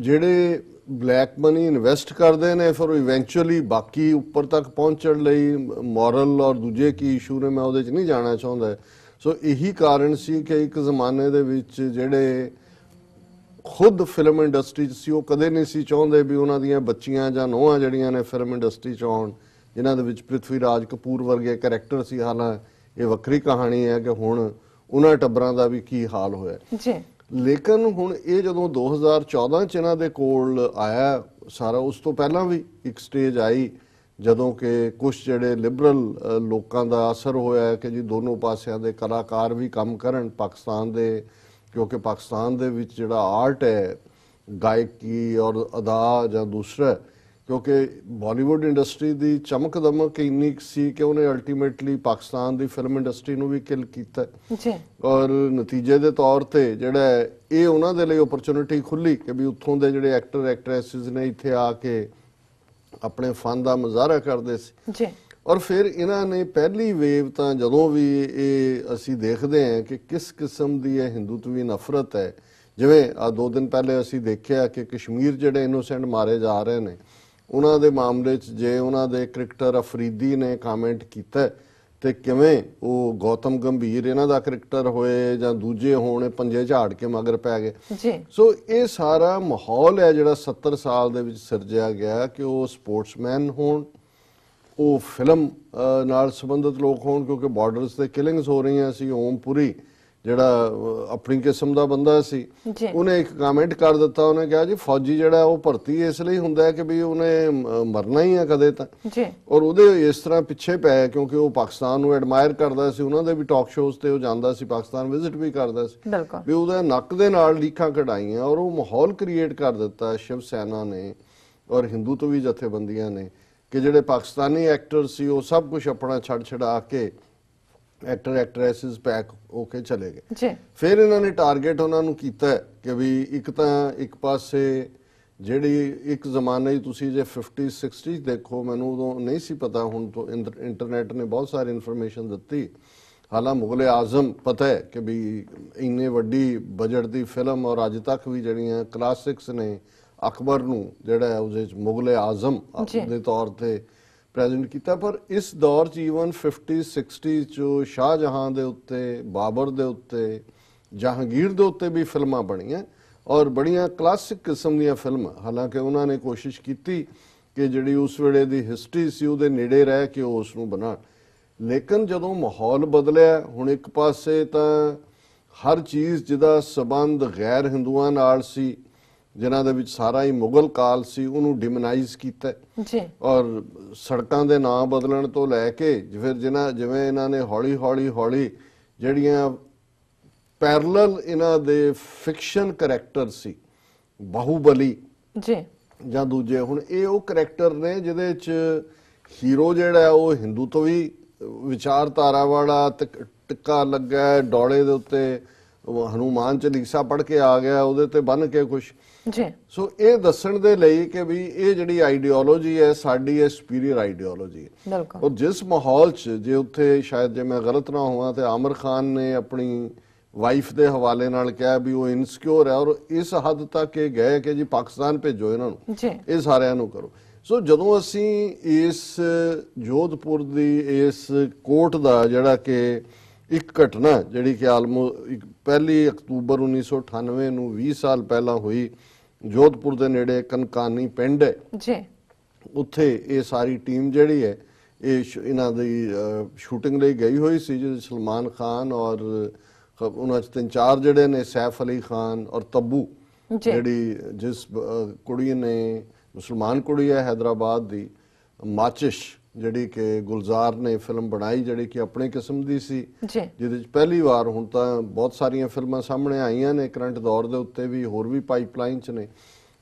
ਜਿਹੜੇ ਬਲੈਕ ਮਨੀ ਇਨਵੈਸਟ ਕਰਦੇ ਨੇ ਫਿਰ ਇਵੈਂਚੁਅਲੀ ਬਾਕੀ ਉੱਪਰ ਤੱਕ ਪਹੁੰਚਣ ਲਈ ਮੋਰਲ ਔਰ ਦੂਜੇ ਕੀ ਇਸ਼ੂ ਨੇ ਮੈਂ ਉਹਦੇ 'ਚ ਨਹੀਂ ਜਾਣਾ ਚਾਹੁੰਦਾ ਸੋ ਇਹੀ ਕਾਰਨ ਸੀ ਕਿ ਇੱਕ ਜ਼ਮਾਨੇ ਦੇ ਵਿੱਚ ਜਿਹੜੇ ਖੁਦ ਫਿਲਮ ਇੰਡਸਟਰੀ 'ਚ ਸੀ ਉਹ ਕਦੇ ਨਹੀਂ ਸੀ ਚਾਹੁੰਦੇ ਵੀ ਉਹਨਾਂ ਦੀਆਂ ਬੱਚੀਆਂ ਜਾਂ ਨੋਹਾਂ ਜਿਹੜੀਆਂ ਨੇ ਫਿਲਮ ਇੰਡਸਟਰੀ 'ਚ ਆਉਣ ਜਿਨ੍ਹਾਂ ਦੇ ਵਿੱਚ ਪ੍ਰਿਥਵੀ ਰਾਜ ਕਪੂਰ ਵਰਗੇ ਕੈਰੈਕਟਰ ਸੀ ਹਾਲਾਂ ਇਹ ਵੱਖਰੀ ਕਹਾਣੀ ਹੈ ਕਿ ਹੁਣ ਉਹਨਾਂ ਟੱਬਰਾਂ ਦਾ ਵੀ ਕੀ ਹਾਲ ਹੋਇਆ ਜੀ ਲੇਕਿਨ ਹੁਣ ਇਹ ਜਦੋਂ 2014 ਚ ਇਹਨਾਂ ਦੇ ਕੋਲ ਆਇਆ ਸਾਰਾ ਉਸ ਤੋਂ ਪਹਿਲਾਂ ਵੀ ਇੱਕ ਸਟੇਜ ਆਈ ਜਦੋਂ ਕਿ ਕੁਝ ਜਿਹੜੇ ਲਿਬਰਲ ਲੋਕਾਂ ਦਾ ਅਸਰ ਹੋਇਆ ਕਿ ਜੀ ਦੋਨੋਂ ਪਾਸਿਆਂ ਦੇ ਕਲਾਕਾਰ ਵੀ ਕੰਮ ਕਰਨ ਪਾਕਿਸਤਾਨ ਦੇ ਕਿਉਂਕਿ ਪਾਕਿਸਤਾਨ ਦੇ ਵਿੱਚ ਜਿਹੜਾ ਆਰਟ ਹੈ ਗਾਇਕੀ ਔਰ ਅਦਾ ਜਾਂ ਦੂਸਰਾ ਕਿਉਂਕਿ ਬਾਲੀਵੁੱਡ ਇੰਡਸਟਰੀ ਦੀ ਚਮਕ ਦਮਕ ਇੰਨੀ ਸੀ ਕਿ ਉਹਨੇ ਅਲਟੀਮੇਟਲੀ ਪਾਕਿਸਤਾਨ ਦੀ ਫਿਲਮ ਇੰਡਸਟਰੀ ਨੂੰ ਵੀ ਕਿਲ ਕੀਤਾ ਜੀ ਔਰ ਨਤੀਜੇ ਦੇ ਤੌਰ ਤੇ ਜਿਹੜਾ ਇਹ ਉਹਨਾਂ ਦੇ ਲਈ ਓਪਰਚੁਨਿਟੀ ਖੁੱਲੀ ਕਿ ਵੀ ਉੱਥੋਂ ਦੇ ਜਿਹੜੇ ਐਕਟਰ ਐਕਟ੍ਰੈਸਿਸ ਨੇ ਇੱਥੇ ਆ ਕੇ ਆਪਣੇ ਫਨ ਦਾ ਮਜ਼ਾਰਾ ਕਰਦੇ ਸੀ ਜੀ ਔਰ ਫਿਰ ਇਹਨਾਂ ਨੇ ਪਹਿਲੀ ਵੇਵ ਤਾਂ ਜਦੋਂ ਵੀ ਇਹ ਅਸੀਂ ਦੇਖਦੇ ਹਾਂ ਕਿ ਕਿਸ ਕਿਸਮ ਦੀ ਇਹ ਹਿੰਦੂਤਵੀ ਨਫ਼ਰਤ ਹੈ ਜਿਵੇਂ ਆ ਦੋ ਦਿਨ ਪਹਿਲੇ ਅਸੀਂ ਦੇਖਿਆ ਕਿ ਕਸ਼ਮੀਰ ਜਿਹੜੇ ਇਨੋਸੈਂਟ ਮਾਰੇ ਜਾ ਰਹੇ ਨੇ ਉਹਨਾਂ ਦੇ ਮਾਮਲੇ 'ਚ ਜੇ ਉਹਨਾਂ ਦੇ ਕ੍ਰਿਕਟਰ ਅਫਰੀਦੀ ਨੇ ਕਮੈਂਟ ਕੀਤਾ ਤੇ ਕਿਵੇਂ ਉਹ ਗੌਤਮ ਗੰਭੀਰ ਇਹਨਾਂ ਦਾ ਕ੍ਰਿਕਟਰ ਹੋਏ ਜਾਂ ਦੂਜੇ ਹੋਣੇ ਪੰਜੇ ਝਾੜ ਕੇ ਮਗਰ ਪੈ ਗਏ ਜੀ ਸੋ ਇਹ ਸਾਰਾ ਮਾਹੌਲ ਹੈ ਜਿਹੜਾ 70 ਸਾਲ ਦੇ ਵਿੱਚ ਸਿਰਜਿਆ ਗਿਆ ਕਿ ਉਹ ਸਪੋਰਟਸਮੈਨ ਹੋਣ ਉਹ ਫਿਲਮ ਨਾਲ ਸੰਬੰਧਿਤ ਲੋਕ ਹੋਣ ਕਿਉਂਕਿ ਬਾਰਡਰਸ ਤੇ ਕਿਲਿੰਗਸ ਹੋ ਰਹੀਆਂ ਸੀ ਓਮਪੁਰੀ ਜਿਹੜਾ ਆਪਣੀ ਕਿਸਮ ਦਾ ਬੰਦਾ ਸੀ ਉਹਨੇ ਇੱਕ ਕਮੈਂਟ ਕਰ ਦਿੱਤਾ ਉਹਨੇ ਕਿਹਾ ਜੀ ਫੌਜੀ ਜਿਹੜਾ ਉਹ ਭਰਤੀ ਇਸ ਲਈ ਹੁੰਦਾ ਕਿ ਵੀ ਉਹਨੇ ਮਰਨਾ ਹੀ ਆ ਕਦੇ ਤਾਂ ਜੀ ਔਰ ਉਹਦੇ ਇਸ ਤਰ੍ਹਾਂ ਪਿੱਛੇ ਪਿਆ ਕਿਉਂਕਿ ਉਹ ਪਾਕਿਸਤਾਨ ਨੂੰ ਐਡਮਾਇਰ ਕਰਦਾ ਸੀ ਉਹਨਾਂ ਦੇ ਵੀ ਟਾਕ ਸ਼ੋਜ਼ ਤੇ ਉਹ ਜਾਂਦਾ ਸੀ ਪਾਕਿਸਤਾਨ ਵਿਜ਼ਿਟ ਵੀ ਕਰਦਾ ਸੀ ਵੀ ਉਹਦਾ ਨੱਕ ਦੇ ਨਾਲ ਲੀਖਾਂ ਕਢਾਈਆਂ ਔਰ ਉਹ ਮਾਹੌਲ ਕ੍ਰੀਏਟ ਕਰ ਦਿੱਤਾ ਸ਼ਿਵ ਸੈਨਾ ਨੇ ਔਰ ਹਿੰਦੂਤਵੀ ਜਥੇਬੰਦੀਆਂ ਨੇ ਕਿ ਜਿਹੜੇ ਪਾਕਿਸਤਾਨੀ ਐਕਟਰ ਸੀ ਉਹ ਸਭ ਕੁਝ ਆਪਣਾ ਛੱਡ ਛਡਾ ਕੇ ਐਕਟਰ ਐਕਟ੍ਰੈਸਸ ਪੈਕ ਹੋ ਕੇ ਚਲੇ ਗਏ ਜੀ ਫਿਰ ਇਹਨਾਂ ਨੇ ਟਾਰਗੇਟ ਉਹਨਾਂ ਨੂੰ ਕੀਤਾ ਕਿ ਵੀ ਇੱਕ ਤਾਂ ਇੱਕ ਪਾਸੇ ਜਿਹੜੀ ਇੱਕ ਜ਼ਮਾਨੇ ਹੀ ਤੁਸੀਂ ਜੇ 50 60 ਦੇਖੋ ਮੈਨੂੰ ਉਦੋਂ ਨਹੀਂ ਸੀ ਪਤਾ ਹੁਣ ਤੋਂ ਇੰਟਰਨੈਟ ਨੇ ਬਹੁਤ ਸਾਰੀ ਇਨਫੋਰਮੇਸ਼ਨ ਦਿੱਤੀ ਹਾਲਾ ਮੁਗਲ ਆਜ਼ਮ ਪਤਾ ਹੈ ਕਿ ਵੀ ਇੰਨੇ ਵੱਡੀ ਬਜਟ ਦੀ ਫਿਲਮ ਔਰ ਅੱਜ ਤੱਕ ਵੀ ਜਿਹੜੀਆਂ ਕਲਾਸਿਕਸ ਨੇ ਅਕਬਰ ਨੂੰ ਜਿਹੜਾ ਹੈ ਉਹਦੇ ਵਿੱਚ ਮੁਗਲ ਆਜ਼ਮ ਦੇ ਤੌਰ ਤੇ ਪ੍ਰੈਜ਼ੈਂਟ ਕੀਤਾ ਪਰ ਇਸ ਦੌਰ ਚ ਈਵਨ 50 60 ਚ ਸ਼ਾਹਜਹਾਂ ਦੇ ਉੱਤੇ ਬਾਬਰ ਦੇ ਉੱਤੇ ਜਹਾਂਗੀਰ ਦੇ ਉੱਤੇ ਵੀ ਫਿਲਮਾਂ ਬਣੀਆਂ ਔਰ ਬੜੀਆਂ ਕਲਾਸਿਕ ਕਿਸਮ ਦੀਆਂ ਫਿਲਮਾਂ ਹਾਲਾਂਕਿ ਉਹਨਾਂ ਨੇ ਕੋਸ਼ਿਸ਼ ਕੀਤੀ ਕਿ ਜਿਹੜੀ ਉਸ ਵੇਲੇ ਦੀ ਹਿਸਟਰੀ ਸੀ ਉਹਦੇ ਨੇੜੇ ਰਹਿ ਕੇ ਉਸ ਨੂੰ ਬਣਾ ਲੇਕਿਨ ਜਦੋਂ ਮਾਹੌਲ ਬਦਲਿਆ ਹੁਣ ਇੱਕ ਪਾਸੇ ਤਾਂ ਹਰ ਚੀਜ਼ ਜਿਹਦਾ ਸਬੰਧ ਗੈਰ ਹਿੰਦੂਆਂ ਨਾਲ ਸੀ ਜਿਨ੍ਹਾਂ ਦੇ ਵਿੱਚ ਸਾਰਾ ਹੀ ਮੁਗਲ ਕਾਲ ਸੀ ਉਹਨੂੰ ਡਿਮਨਾਈਜ਼ ਕੀਤਾ ਜੀ ਔਰ ਸੜਕਾਂ ਦੇ ਨਾਂ ਬਦਲਣ ਤੋਂ ਲੈ ਕੇ ਫਿਰ ਜਿਨ੍ਹਾਂ ਜਿਵੇਂ ਇਹਨਾਂ ਨੇ ਹੌਲੀ ਹੌਲੀ ਹੌਲੀ ਜਿਹੜੀਆਂ ਪੈਰਲਲ ਇਹਨਾਂ ਦੇ ਫਿਕਸ਼ਨ ਕੈਰੈਕਟਰ ਸੀ ਬਾਹੂਬਲੀ ਜੀ ਜਾਂ ਦੂਜੇ ਹੁਣ ਇਹ ਉਹ ਕੈਰੈਕਟਰ ਨੇ ਜਿਹਦੇ ਵਿੱਚ ਹੀਰੋ ਜਿਹੜਾ ਉਹ ਹਿੰਦੂ ਤੋਂ ਵੀ ਵਿਚਾਰਧਾਰਾ ਵਾਲਾ ਟਿੱਕਾ ਲੱਗਾ ਡੋਲੇ ਦੇ ਉੱਤੇ ਹਨੂਮਾਨ ਚਾਲੀਸਾ ਪੜ੍ਹ ਕੇ ਆ ਗਿਆ ਉਹਦੇ ਤੇ ਬਨ ਕੇ ਕੁਝ ਜੀ ਸੋ ਇਹ ਦੱਸਣ ਦੇ ਲਈ ਕਿ ਵੀ ਇਹ ਜਿਹੜੀ ਆਈਡੀਓਲੋਜੀ ਹੈ ਸਾਡੀ ਇਹ ਸੁਪੀਰੀਅਰ ਆਈਡੀਓਲੋਜੀ ਹੈ ਬਿਲਕੁਲ ਉਹ ਜਿਸ ਮਾਹੌਲ 'ਚ ਜੇ ਉੱਥੇ ਸ਼ਾਇਦ ਜੇ ਮੈਂ ਗਲਤ ਨਾ ਹੋਵਾਂ ਤੇ ਆਮਰ ਖਾਨ ਨੇ ਆਪਣੀ ਵਾਈਫ ਦੇ ਹਵਾਲੇ ਨਾਲ ਕਿਹਾ ਵੀ ਉਹ ਇਨਸਿਕਿਉਰ ਹੈ ਔਰ ਇਸ ਹੱਦ ਤੱਕ ਇਹ ਗਏ ਕਿ ਜੀ ਪਾਕਿਸਤਾਨ ਭੇਜੋ ਇਹਨਾਂ ਨੂੰ ਜੀ ਇਹ ਸਾਰਿਆਂ ਨੂੰ ਕਰੋ ਸੋ ਜਦੋਂ ਅਸੀਂ ਇਸ ਜੋਧਪੁਰ ਦੀ ਇਸ ਕੋਰਟ ਦਾ ਜਿਹੜਾ ਕਿ ਇੱਕ ਘਟਨਾ ਜਿਹੜੀ ਕਿ ਆਲਮੋ ਪਹਿਲੀ ਅਕਤੂਬਰ 1998 ਨੂੰ 20 ਸਾਲ ਪਹਿਲਾਂ ਹੋਈ ਜੋਧਪੁਰ ਦੇ ਨੇੜੇ ਕਨਕਾਨੀ ਪਿੰਡ ਹੈ ਜੀ ਉੱਥੇ ਇਹ ਸਾਰੀ ਟੀਮ ਜਿਹੜੀ ਹੈ ਇਹ ਇਹਨਾਂ ਦੀ ਸ਼ੂਟਿੰਗ ਲਈ ਗਈ ਹੋਈ ਸੀ ਜਿਹਦੇ ਸਲਮਾਨ ਖਾਨ ਔਰ ਉਹਨਾਂ ਚ ਤਿੰਨ ਚਾਰ ਜਿਹੜੇ ਨੇ ਸੈਫ ਅਲੀ ਖਾਨ ਔਰ ਤੱਬੂ ਜਿਹੜੀ ਜਿਸ ਕੁੜੀ ਨੇ ਮੁਸਲਮਾਨ ਕੁੜੀ ਹੈ ਹైదరాబాద్ ਦੀ ਮਾਚਿਸ਼ ਜਿਹੜੀ ਕਿ ਗੁਲਜ਼ਾਰ ਨੇ ਫਿਲਮ ਬਣਾਈ ਜਿਹੜੀ ਕਿ ਆਪਣੇ ਕਿਸਮ ਦੀ ਸੀ ਜਿਹਦੇ ਵਿੱਚ ਪਹਿਲੀ ਵਾਰ ਹੁਣ ਤਾਂ ਬਹੁਤ ਸਾਰੀਆਂ ਫਿਲਮਾਂ ਸਾਹਮਣੇ ਆਈਆਂ ਨੇ ਕਰੰਟ ਦੌਰ ਦੇ ਉੱਤੇ ਵੀ ਹੋਰ ਵੀ ਪਾਈਪਲਾਈਨ 'ਚ ਨੇ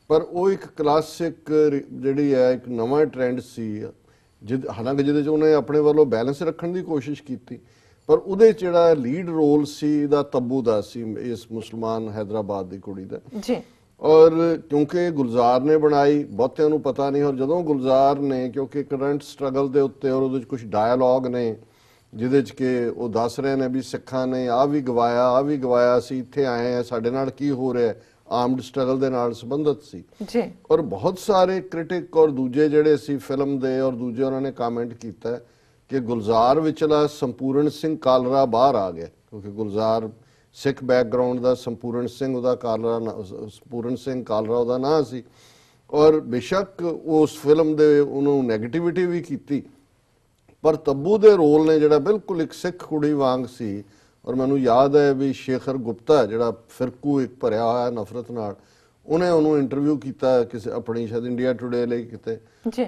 ਪਰ ਉਹ ਇੱਕ ਕਲਾਸਿਕ ਜਿਹੜੀ ਹੈ ਇੱਕ ਨਵਾਂ ਟ੍ਰੈਂਡ ਸੀ ਜਿਹਦੇ ਹਾਲਾਂਕਿ ਜਿਹਦੇ 'ਚ ਉਹਨੇ ਆਪਣੇ ਵੱਲੋਂ ਬੈਲੈਂਸ ਰੱਖਣ ਦੀ ਕੋਸ਼ਿਸ਼ ਕੀਤੀ ਪਰ ਉਹਦੇ ਜਿਹੜਾ ਲੀਡ ਰੋਲ ਸੀ ਦਾ ਤੱਬੂ ਦਾ ਸੀ ਇਸ ਮੁਸਲਮਾਨ ਹైదరాబాద్ ਦੀ ਕੁੜੀ ਦਾ ਜੀ ਔਰ ਕਿਉਂਕਿ ਗੁਲਜ਼ਾਰ ਨੇ ਬਣਾਈ ਬਹੁਤਿਆਂ ਨੂੰ ਪਤਾ ਨਹੀਂ ਔਰ ਜਦੋਂ ਗੁਲਜ਼ਾਰ ਨੇ ਕਿਉਂਕਿ ਕਰੰਟ ਸਟਰਗਲ ਦੇ ਉੱਤੇ ਔਰ ਉਹਦੇ ਵਿੱਚ ਕੁਝ ਡਾਇਲੌਗ ਨੇ ਜਿਹਦੇ ਵਿੱਚ ਕਿ ਉਹ ਦੱਸ ਰਹੇ ਨੇ ਵੀ ਸਿੱਖਾਂ ਨੇ ਆ ਵੀ ਗਵਾਇਆ ਆ ਵੀ ਗਵਾਇਆ ਸੀ ਇੱਥੇ ਆਏ ਆ ਸਾਡੇ ਨਾਲ ਕੀ ਹੋ ਰਿਹਾ ਆਰਮਡ ਸਟਰਗਲ ਦੇ ਨਾਲ ਸੰਬੰਧਿਤ ਸੀ ਜੀ ਔਰ ਬਹੁਤ ਸਾਰੇ ਕ੍ਰਿਟਿਕ ਔਰ ਦੂਜੇ ਜਿਹੜੇ ਸੀ ਫਿਲਮ ਦੇ ਔਰ ਦੂਜੇ ਉਹਨਾਂ ਨੇ ਕਮੈਂਟ ਕੀਤਾ ਕਿ ਗੁਲਜ਼ਾਰ ਵਿਚਲਾ ਸੰਪੂਰਨ ਸਿੰਘ ਕਾਲਰਾ ਬਾਹਰ ਆ ਗਿਆ ਕਿਉਂਕਿ ਗੁਲਜ਼ਾਰ ਸਿੱਖ ਬੈਕਗ੍ਰਾਉਂਡ ਦਾ ਸੰਪੂਰਨ ਸਿੰਘ ਉਹਦਾ ਕਾਲਰਾ ਸੰਪੂਰਨ ਸਿੰਘ ਕਾਲਰਾ ਉਹਦਾ ਨਾਂ ਸੀ ਔਰ ਬਿਸ਼ੱਕ ਉਸ ਫਿਲਮ ਦੇ ਉਹਨੂੰ 네ਗੇਟਿਵਿਟੀ ਵੀ ਕੀਤੀ ਪਰ ਤੱਬੂ ਦੇ ਰੋਲ ਨੇ ਜਿਹੜਾ ਬਿਲਕੁਲ ਇੱਕ ਸਿੱਖ ਕੁੜੀ ਵਾਂਗ ਸੀ ਔਰ ਮੈਨੂੰ ਯਾਦ ਹੈ ਵੀ ਸ਼ੇਖਰ ਗੁਪਤਾ ਜਿਹੜਾ ਫਿਰਕੂ ਇੱਕ ਭਰਿਆ ਹੋਇਆ ਨਫ਼ਰਤ ਨਾਲ ਉਹਨੇ ਉਹਨੂੰ ਇੰਟਰਵਿਊ ਕੀਤਾ ਕਿਸੇ ਆਪਣੀ ਸ਼ਾਇਦ ਇੰਡੀਆ ਟੁਡੇ ਲਈ ਕਿਤੇ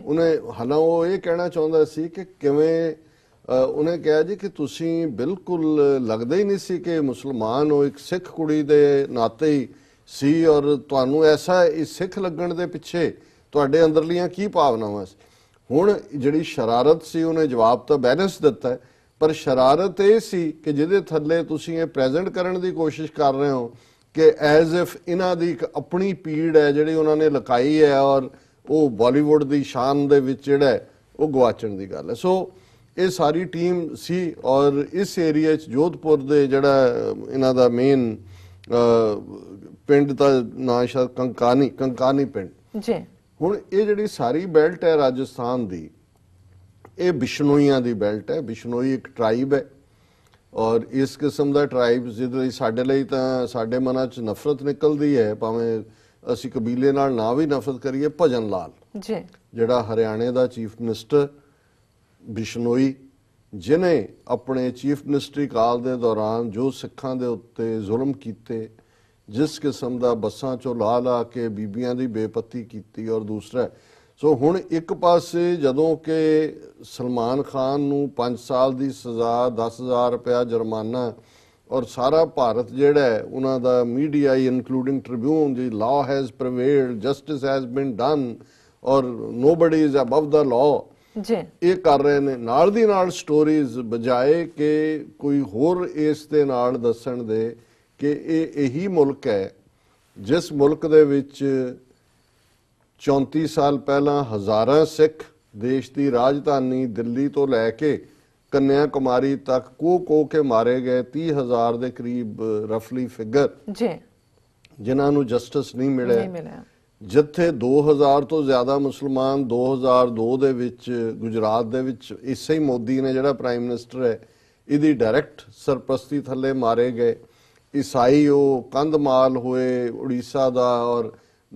ਉਹਨੇ ਹਾਲਾਂ ਉਹ ਇਹ ਕਹਿਣਾ ਚਾਹੁੰਦਾ ਸੀ ਕਿ ਕਿਵੇਂ ਉਹਨੇ ਕਿਹਾ ਜੀ ਕਿ ਤੁਸੀਂ ਬਿਲਕੁਲ ਲੱਗਦਾ ਹੀ ਨਹੀਂ ਸੀ ਕਿ ਮੁਸਲਮਾਨ ਹੋ ਇੱਕ ਸਿੱਖ ਕੁੜੀ ਦੇ ਨਾਤੇ ਹੀ ਸੀ ਔਰ ਤੁਹਾਨੂੰ ਐਸਾ ਇਸ ਸਿੱਖ ਲੱਗਣ ਦੇ ਪਿੱਛੇ ਤੁਹਾਡੇ ਅੰਦਰਲੀਆਂ ਕੀ ਭਾਵਨਾਵਾਂ ਸੀ ਹੁਣ ਜਿਹੜੀ ਸ਼ਰਾਰਤ ਸੀ ਉਹਨੇ ਜਵਾਬ ਤਾਂ ਬੈਲੈਂਸ ਦਿੱਤਾ ਪਰ ਸ਼ਰਾਰਤ ਇਹ ਸੀ ਕਿ ਜਿਹਦੇ ਥੱਲੇ ਤੁਸੀਂ ਇਹ ਪ੍ਰੈਜ਼ੈਂਟ ਕਰਨ ਦੀ ਕੋਸ਼ਿਸ਼ ਕਰ ਰਹੇ ਹੋ ਕਿ ਐਜ਼ ਇਫ ਇਹਨਾਂ ਦੀ ਇੱਕ ਆਪਣੀ ਪੀੜ ਹੈ ਜਿਹੜੀ ਉਹਨਾਂ ਨੇ ਲਕਾਈ ਹੈ ਔਰ ਉਹ ਬਾਲੀਵੁੱਡ ਦੀ ਸ਼ਾਨ ਦੇ ਵਿੱਚ ਜਿਹੜਾ ਉਹ ਗਵਾਚਣ ਦੀ ਗੱਲ ਹੈ ਸੋ ਇਹ ਸਾਰੀ ਟੀਮ ਸੀ ਔਰ ਇਸ ਏਰੀਆ 'ਚ ਜੋਧਪੁਰ ਦੇ ਜਿਹੜਾ ਇਹਨਾਂ ਦਾ ਮੇਨ ਪਿੰਡ ਦਾ ਨਾਂ ਸ਼ਾਇਦ ਕੰਕਾਨੀ ਕੰਕਾਨੀ ਪਿੰਡ ਜੀ ਹੁਣ ਇਹ ਜਿਹੜੀ ਸਾਰੀ ਬੈਲਟ ਹੈ ਰਾਜਸਥਾਨ ਦੀ ਇਹ ਬਿਸ਼ਨੋਈਆਂ ਦੀ ਬੈਲਟ ਹੈ ਬਿਸ਼ਨੋਈ ਇੱਕ ਟ੍ਰਾਈਬ ਹੈ ਔਰ ਇਸ ਕਿਸਮ ਦਾ ਟ੍ਰਾਈਬ ਜਿਹਦੇ ਸਾਡੇ ਲਈ ਤਾਂ ਸਾਡੇ ਮਨਾਂ 'ਚ ਨਫ਼ਰਤ ਨਿਕਲਦੀ ਹੈ ਭਾਵੇਂ ਅਸੀਂ ਕਬੀਲੇ ਨਾਲ ਨਾ ਵੀ ਨਫ਼ਰਤ ਕਰੀਏ ਭਜਨ ਲਾਲ ਜੀ ਜਿਹੜਾ ਹਰਿਆਣੇ ਦਾ ਚੀਫ ਮਿਨਿਸਟਰ ਬਿਸ਼ਨੋਈ ਜਿਨੇ ਆਪਣੇ ਚੀਫ ਮਿਨਿਸਟਰੀ ਕਾਲ ਦੇ ਦੌਰਾਨ ਜੋ ਸਿੱਖਾਂ ਦੇ ਉੱਤੇ ਜ਼ੁਲਮ ਕੀਤੇ ਜਿਸ ਕਿਸਮ ਦਾ ਬੱਸਾਂ ਚੋਂ ਲਾ ਲਾ ਕੇ ਬੀਬੀਆਂ ਦੀ ਬੇਪਤੀ ਕੀਤੀ ਔਰ ਦੂਸਰਾ ਸੋ ਹੁਣ ਇੱਕ ਪਾਸੇ ਜਦੋਂ ਕਿ ਸਲਮਾਨ ਖਾਨ ਨੂੰ 5 ਸਾਲ ਦੀ ਸਜ਼ਾ 10000 ਰੁਪਿਆ ਜੁਰਮਾਨਾ ਔਰ ਸਾਰਾ ਭਾਰਤ ਜਿਹੜਾ ਹੈ ਉਹਨਾਂ ਦਾ ਮੀਡੀਆ ਇਨਕਲੂਡਿੰਗ ਟ੍ਰਿਬਿਊਨ ਜੀ law has prevailed justice has been done or nobody is above the law ਜੀ ਇਹ ਕਰ ਰਹੇ ਨੇ ਨਾਲ ਦੀ ਨਾਲ ਸਟੋਰੀਜ਼ ਬਜਾਏ ਕਿ ਕੋਈ ਹੋਰ ਇਸ ਦੇ ਨਾਲ ਦੱਸਣ ਦੇ ਕਿ ਇਹ ਇਹੀ ਮੁਲਕ ਹੈ ਜਿਸ ਮੁਲਕ ਦੇ ਵਿੱਚ 34 ਸਾਲ ਪਹਿਲਾਂ ਹਜ਼ਾਰਾਂ ਸਿੱਖ ਦੇਸ਼ ਦੀ ਰਾਜਧਾਨੀ ਦਿੱਲੀ ਤੋਂ ਲੈ ਕੇ ਕੰਨਿਆ ਕੁਮਾਰੀ ਤੱਕ ਕੋ ਕੋ ਕੇ ਮਾਰੇ ਗਏ 30000 ਦੇ ਕਰੀਬ ਰਫਲੀ ਫਿਗਰ ਜੀ ਜਿਨ੍ਹਾਂ ਨੂੰ ਜਸਟਿਸ ਨਹੀਂ ਮਿਲਿਆ ਨਹੀਂ ਮਿਲਿਆ ਜਿੱਥੇ 2000 ਤੋਂ ਜ਼ਿਆਦਾ ਮੁਸਲਮਾਨ 2002 ਦੇ ਵਿੱਚ ਗੁਜਰਾਤ ਦੇ ਵਿੱਚ ਇਸੇ ਹੀ ਮੋਦੀ ਨੇ ਜਿਹੜਾ ਪ੍ਰਾਈਮ ਮਿਨਿਸਟਰ ਹੈ ਇਹਦੀ ਡਾਇਰੈਕਟ ਸਰਪ੍ਰਸਤੀ ਥੱਲੇ ਮਾਰੇ ਗਏ ਈਸਾਈ ਉਹ ਕੰਧਮਾਲ ਹੋਏ ਉੜੀਸਾ ਦਾ ਔਰ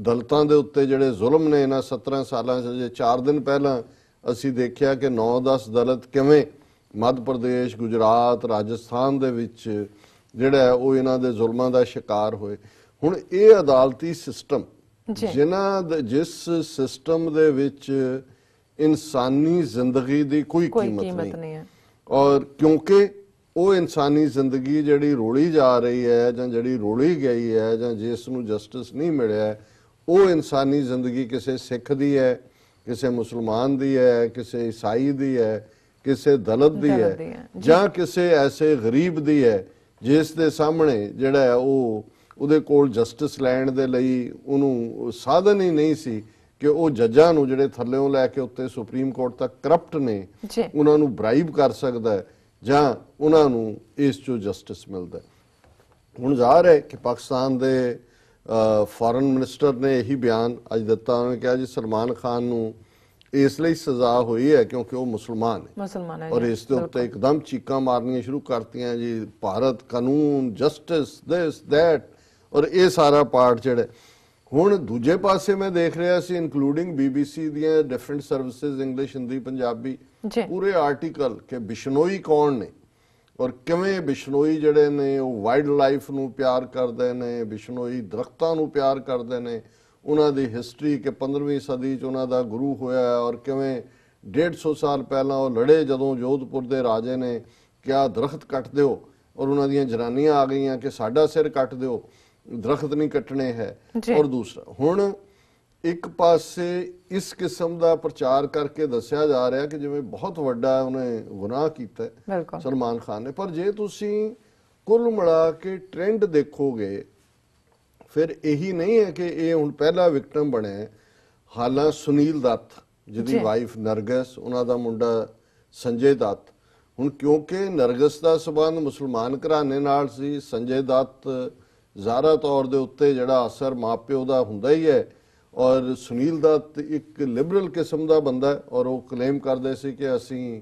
ਦਲਤਾਂ ਦੇ ਉੱਤੇ ਜਿਹੜੇ ਜ਼ੁਲਮ ਨੇ ਇਹਨਾਂ 17 ਸਾਲਾਂ 'ਚ ਜੇ 4 ਦਿਨ ਪਹਿਲਾਂ ਅਸੀਂ ਦੇਖਿਆ ਕਿ 9-10 ਦਲਤ ਕਿਵੇਂ ਮੱਧ ਪ੍ਰਦੇਸ਼ ਗੁਜਰਾਤ ਰਾਜਸਥਾਨ ਦੇ ਵਿੱਚ ਜਿਹੜਾ ਉਹ ਇਹਨਾਂ ਦੇ ਜ਼ੁਲਮਾਂ ਦਾ ਸ਼ਿਕਾਰ ਹੋਏ ਹੁਣ ਇਹ ਅਦਾਲਤੀ ਸਿਸਟਮ
ਜਿਨ੍ਹਾਂ
ਦੇ ਜਿਸ ਸਿਸਟਮ ਦੇ ਵਿੱਚ ਇਨਸਾਨੀ ਜ਼ਿੰਦਗੀ ਦੀ ਕੋਈ ਕੀਮਤ ਨਹੀਂ ਹੈ ਔਰ ਕਿਉਂਕਿ ਉਹ ਇਨਸਾਨੀ ਜ਼ਿੰਦਗੀ ਜਿਹੜੀ ਰੋਲੀ ਜਾ ਰਹੀ ਹੈ ਜਾਂ ਜਿਹੜੀ ਰੋਲੀ ਗਈ ਹੈ ਜਾਂ ਜਿਸ ਨੂੰ ਜਸਟਿਸ ਨਹੀਂ ਮਿਲਿਆ ਉਹ ਇਨਸਾਨੀ ਜ਼ਿੰਦਗੀ ਕਿਸੇ ਸਿੱਖ ਦੀ ਹੈ ਕਿਸੇ ਮੁਸਲਮਾਨ ਦੀ ਹੈ ਕਿਸੇ ਈਸਾਈ ਦੀ ਹੈ ਕਿਸੇ ਦਲਤ ਦੀ ਹੈ ਜਾਂ ਕਿਸੇ ਐਸੇ ਗਰੀਬ ਦੀ ਹੈ ਜਿਸ ਦੇ ਸਾਹਮਣੇ ਜਿਹੜਾ ਉਹ ਉਹਦੇ ਕੋਲ ਜਸਟਿਸ ਲੈਣ ਦੇ ਲਈ ਉਹਨੂੰ ਸਾਧਨ ਹੀ ਨਹੀਂ ਸੀ ਕਿ ਉਹ ਜੱਜਾਂ ਨੂੰ ਜਿਹੜੇ ਥੱਲੇੋਂ ਲੈ ਕੇ ਉੱਤੇ ਸੁਪਰੀਮ ਕੋਰਟ ਤੱਕ ਕਰਪਟ ਨੇ ਉਹਨਾਂ ਨੂੰ ਬ੍ਰਾਈਬ ਕਰ ਸਕਦਾ ਹੈ ਜਾਂ ਉਹਨਾਂ ਨੂੰ ਇਸ ਤੋਂ ਜਸਟਿਸ ਮਿਲਦਾ ਹੁਣ ਜ਼ਾਹਰ ਹੈ ਕਿ ਪਾਕਿਸਤਾਨ ਦੇ ਫੋਰਨ ਮਿਨਿਸਟਰ ਨੇ ਇਹੀ ਬਿਆਨ ਅੱਜ ਦਿੱਤਾ ਉਹਨਾਂ ਨੇ ਕਿਹਾ ਜੀ ਸਲਮਾਨ ਖਾਨ ਨੂੰ ਇਸ ਲਈ ਸਜ਼ਾ ਹੋਈ ਹੈ ਕਿਉਂਕਿ ਉਹ ਮੁਸਲਮਾਨ ਹੈ
ਮੁਸਲਮਾਨ ਹੈ ਔਰ ਇਸ ਦੇ ਉੱਤੇ
ਇੱਕਦਮ ਚੀਕਾਂ ਮਾਰਨੀਆਂ ਸ਼ੁਰੂ ਕਰਤੀਆਂ ਜੀ ਭਾਰਤ ਕਾਨੂੰਨ ਜਸਟਿਸ ਦਿਸ ਥੈਟ ਔਰ ਇਹ ਸਾਰਾ ਪਾਰਟ ਜਿਹੜਾ ਹੁਣ ਦੂਜੇ ਪਾਸੇ ਮੈਂ ਦੇਖ ਰਿਹਾ ਸੀ ਇਨਕਲੂਡਿੰਗ ਬੀਬੀਸੀ ਦੀਆਂ different services English Hindi Punjabi ਪੂਰੇ ਆਰਟੀਕਲ ਕਿ ਬਿਸ਼ਨੋਈ ਕੌਣ ਨੇ ਔਰ ਕਿਵੇਂ ਬਿਸ਼ਨੋਈ ਜਿਹੜੇ ਨੇ ਉਹ ਵਾਈਲਡ ਲਾਈਫ ਨੂੰ ਪਿਆਰ ਕਰਦੇ ਨੇ ਬਿਸ਼ਨੋਈ ਦਰਖਤਾਂ ਨੂੰ ਪਿਆਰ ਕਰਦੇ ਨੇ ਉਹਨਾਂ ਦੀ ਹਿਸਟਰੀ ਕਿ 15ਵੀਂ ਸਦੀ 'ਚ ਉਹਨਾਂ ਦਾ ਗੁਰੂ ਹੋਇਆ ਔਰ ਕਿਵੇਂ 150 ਸਾਲ ਪਹਿਲਾਂ ਉਹ ਲੜੇ ਜਦੋਂ ਜੋਧਪੁਰ ਦੇ ਰਾਜੇ ਨੇ ਕਿਹਾ ਦਰਖਤ ਕੱਟ ਦਿਓ ਔਰ ਉਹਨਾਂ ਦੀਆਂ ਜਨਾਨੀਆਂ ਆ ਗਈਆਂ ਕਿ ਸਾਡਾ ਸਿਰ ਕੱਟ ਦਿਓ ਦਰਖਤ ਨਹੀਂ ਕੱਟਣੇ ਹੈ ਔਰ ਦੂਸਰਾ ਹੁਣ ਇੱਕ ਪਾਸੇ ਇਸ ਕਿਸਮ ਦਾ ਪ੍ਰਚਾਰ ਕਰਕੇ ਦੱਸਿਆ ਜਾ ਰਿਹਾ ਕਿ ਜਿਵੇਂ ਬਹੁਤ ਵੱਡਾ ਉਹਨੇ ਗੁਨਾਹ ਕੀਤਾ ਸਲਮਾਨ ਖਾਨ ਨੇ ਪਰ ਜੇ ਤੁਸੀਂ ਕੁੱਲ ਮਿਲਾ ਕੇ ਟ੍ਰੈਂਡ ਦੇਖੋਗੇ ਫਿਰ ਇਹੀ ਨਹੀਂ ਹੈ ਕਿ ਇਹ ਹੁਣ ਪਹਿਲਾ ਵਿਕਟਮ ਬਣਿਆ ਹਾਲਾਂ ਸੁਨੀਲ ਦੱਤ ਜਿਹਦੀ ਵਾਈਫ ਨਰਗਸ ਉਹਨਾਂ ਦਾ ਮੁੰਡਾ ਸੰਜੇ ਦੱਤ ਹੁਣ ਕਿਉਂਕਿ ਨਰਗਸ ਦਾ ਸਬੰਧ ਮੁਸਲਮਾਨ ਘਰਾਣੇ ਨਾਲ ਸੀ ਸੰਜੇ ਦੱਤ ਜ਼ਾਰਾ ਤੌਰ ਦੇ ਉੱਤੇ ਜਿਹੜਾ ਅਸਰ ਮਾਪਿਓ ਦਾ ਹੁੰਦਾ ਹੀ ਹੈ ਔਰ ਸੁਨੀਲ ਦਾ ਇੱਕ ਲਿਬਰਲ ਕਿਸਮ ਦਾ ਬੰਦਾ ਹੈ ਔਰ ਉਹ ਕਲੇਮ ਕਰਦੇ ਸੀ ਕਿ ਅਸੀਂ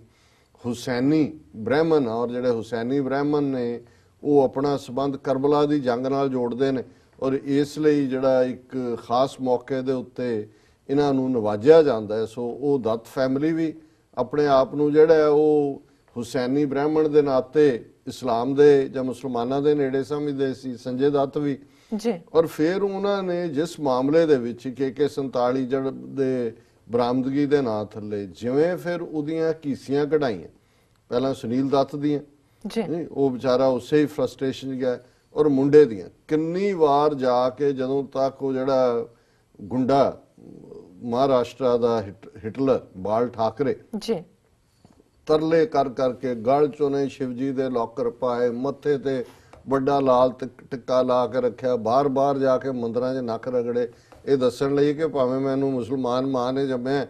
ਹੁਸੈਨੀ ਬ੍ਰਾਹਮਣ ਔਰ ਜਿਹੜੇ ਹੁਸੈਨੀ ਬ੍ਰਾਹਮਣ ਨੇ ਉਹ ਆਪਣਾ ਸਬੰਧ ਕਰਬਲਾ ਦੀ ਜੰਗ ਨਾਲ ਜੋੜਦੇ ਨੇ ਔਰ ਇਸ ਲਈ ਜਿਹੜਾ ਇੱਕ ਖਾਸ ਮੌਕੇ ਦੇ ਉੱਤੇ ਇਹਨਾਂ ਨੂੰ ਨਵਾਜਿਆ ਜਾਂਦਾ ਹੈ ਸੋ ਉਹ ਦੱਤ ਫੈਮਿਲੀ ਵੀ ਆਪਣੇ ਆਪ ਨੂੰ ਜਿਹੜਾ ਉਹ ਹੁਸੈਨੀ ਬ੍ਰਾਹਮਣ ਦੇ ਨਾਤੇ ਇਸਲਾਮ ਦੇ ਜਾਂ ਮੁਸਲਮਾਨਾਂ ਦੇ ਨੇੜੇ ਸਮਝਦੇ ਸੀ ਸੰਜੇ ਦੱਤ ਵੀ ਜੀ ਔਰ ਫਿਰ ਉਹਨਾਂ ਨੇ ਜਿਸ ਮਾਮਲੇ ਦੇ ਵਿੱਚ ਕੇਕੇ 47 ਜੜ ਦੇ ਬਰਾਮਦਗੀ ਦੇ ਨਾਂ ਥੱਲੇ ਜਿਵੇਂ ਫਿਰ ਉਹਦੀਆਂ ਕੀਸੀਆਂ ਕਢਾਈਆਂ ਪਹਿਲਾਂ ਸੁਨੀਲ ਦੱਤ ਦੀਆਂ ਜੀ ਉਹ ਵਿਚਾਰਾ ਉਸੇ ਹੀ ਫਰਸਟ੍ਰੇਸ਼ਨ ਗਿਆ ਔਰ ਮੁੰਡੇ ਦੀਆਂ ਕਿੰਨੀ ਵਾਰ ਜਾ ਕੇ ਜਦੋਂ ਤੱਕ ਉਹ ਜਿਹੜਾ ਗੁੰਡਾ ਮਹਾਰਾਸ਼ਟਰ ਦਾ ਹਿਟਲਰ ਬਾਲ ਠਾਕਰੇ ਜੀ ਤਰਲੇ ਕਰ ਕਰਕੇ ਗਲ ਚੋਂ ਨੇ ਸ਼ਿਵਜੀ ਦੇ ਲੋਕਰ ਪਾਏ ਮੱਥੇ ਤੇ ਵੱਡਾ ਲਾਲ ਟਿੱਕਾ ਲਾ ਕੇ ਰੱਖਿਆ ਬਾਰ-ਬਾਰ ਜਾ ਕੇ ਮੰਦਰਾਂ 'ਚ ਨੱਕ ਰਗੜੇ ਇਹ ਦੱਸਣ ਲਈ ਕਿ ਭਾਵੇਂ ਮੈਨੂੰ ਮੁਸਲਮਾਨ ਮਾਨ ਹੈ ਜਮੈਂ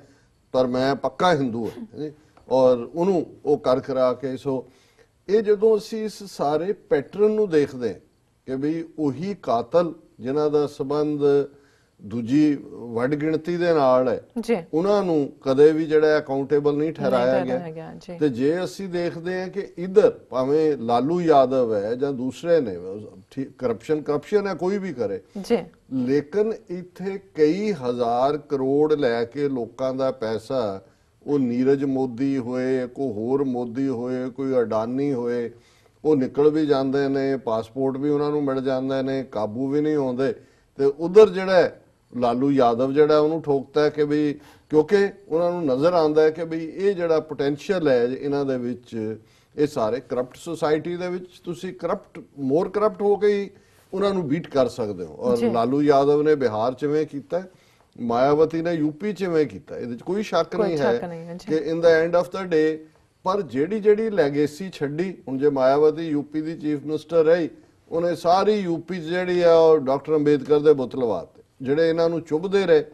ਪਰ ਮੈਂ ਪੱਕਾ ਹਿੰਦੂ ਹਾਂ ਔਰ ਉਹਨੂੰ ਉਹ ਕਰ ਕਰਾ ਕੇ ਸੋ ਇਹ ਜਦੋਂ ਅਸੀਂ ਇਸ ਸਾਰੇ ਪੈਟਰਨ ਨੂੰ ਦੇਖਦੇ ਕਿ ਵੀ ਉਹੀ ਕਾਤਲ ਜਿਨ੍ਹਾਂ ਦਾ ਸਬੰਧ ਦੂਜੀ ਵੱਡ ਗਿਣਤੀ ਦੇ ਨਾਲ ਹੈ ਜੀ ਉਹਨਾਂ ਨੂੰ ਕਦੇ ਵੀ ਜਿਹੜਾ ਅਕਾਊਂਟੇਬਲ ਨਹੀਂ ਠਹਿਰਾਇਆ ਗਿਆ ਤੇ ਜੇ ਅਸੀਂ ਦੇਖਦੇ ਹਾਂ ਕਿ ਇਧਰ ਭਾਵੇਂ ਲਾਲੂ ਯਾਦਵ ਹੈ ਜਾਂ ਦੂਸਰੇ ਨੇ ਕਰਪਸ਼ਨ ਕਰਪਸ਼ਨ ਹੈ ਕੋਈ ਵੀ ਕਰੇ ਜੀ ਲੇਕਿਨ ਇੱਥੇ ਕਈ ਹਜ਼ਾਰ ਕਰੋੜ ਲੈ ਕੇ ਲੋਕਾਂ ਦਾ ਪੈਸਾ ਉਹ ਨੀਰਜ ਮੋਦੀ ਹੋਏ ਕੋਈ ਹੋਰ ਮੋਦੀ ਹੋਏ ਕੋਈ ਅਡਾਨੀ ਹੋਏ ਉਹ ਨਿਕਲ ਵੀ ਜਾਂਦੇ ਨੇ ਪਾਸਪੋਰਟ ਵੀ ਉਹਨਾਂ ਨੂੰ ਮਿਲ ਜਾਂਦੇ ਨੇ ਕਾਬੂ ਵੀ ਨਹੀਂ ਆਉਂਦੇ ਤੇ ਉਧਰ ਜਿਹੜਾ ਲਾਲੂ ਯਾਦਵ ਜਿਹੜਾ ਉਹਨੂੰ ਠੋਕਦਾ ਹੈ ਕਿ ਵੀ ਕਿਉਂਕਿ ਉਹਨਾਂ ਨੂੰ ਨਜ਼ਰ ਆਉਂਦਾ ਹੈ ਕਿ ਵੀ ਇਹ ਜਿਹੜਾ ਪੋਟੈਂਸ਼ੀਅਲ ਹੈ ਇਹਨਾਂ ਦੇ ਵਿੱਚ ਇਹ ਸਾਰੇ ਕਰਪਟ ਸੋਸਾਇਟੀ ਦੇ ਵਿੱਚ ਤੁਸੀਂ ਕਰਪਟ ਮੋਰ ਕਰਪਟ ਹੋ ਕੇ ਉਹਨਾਂ ਨੂੰ ਬੀਟ ਕਰ ਸਕਦੇ ਹੋ ਔਰ ਲਾਲੂ ਯਾਦਵ ਨੇ ਬਿਹਾਰ ਚਵੇਂ ਕੀਤਾ ਮਾਇਆਵਤੀ ਨੇ ਯੂਪੀ ਚਵੇਂ ਕੀਤਾ ਇਹਦੇ ਵਿੱਚ ਕੋਈ ਸ਼ੱਕ ਨਹੀਂ ਹੈ ਕਿ ਇਨ ਦਾ ਐਂਡ ਆਫ ਦਾ ਡੇ ਪਰ ਜਿਹੜੀ ਜਿਹੜੀ ਲੈਗੇਸੀ ਛੱਡੀ ਹੁਣ ਜੇ ਮਾਇਆਵਤੀ ਯੂਪੀ ਦੀ ਚੀਫ ਮਿਨਿਸਟਰ ਰਹੀ ਉਹਨੇ ਸਾਰੀ ਯੂਪੀ ਜਿਹੜੀ ਆ ਉਹ ਡਾਕਟਰ ਅੰਬੇਦਕਰ ਦੇ ਬੁੱਤ ਲਵਾਤ ਜਿਹੜੇ ਇਹਨਾਂ ਨੂੰ ਚੁੱਭਦੇ ਰਹੇ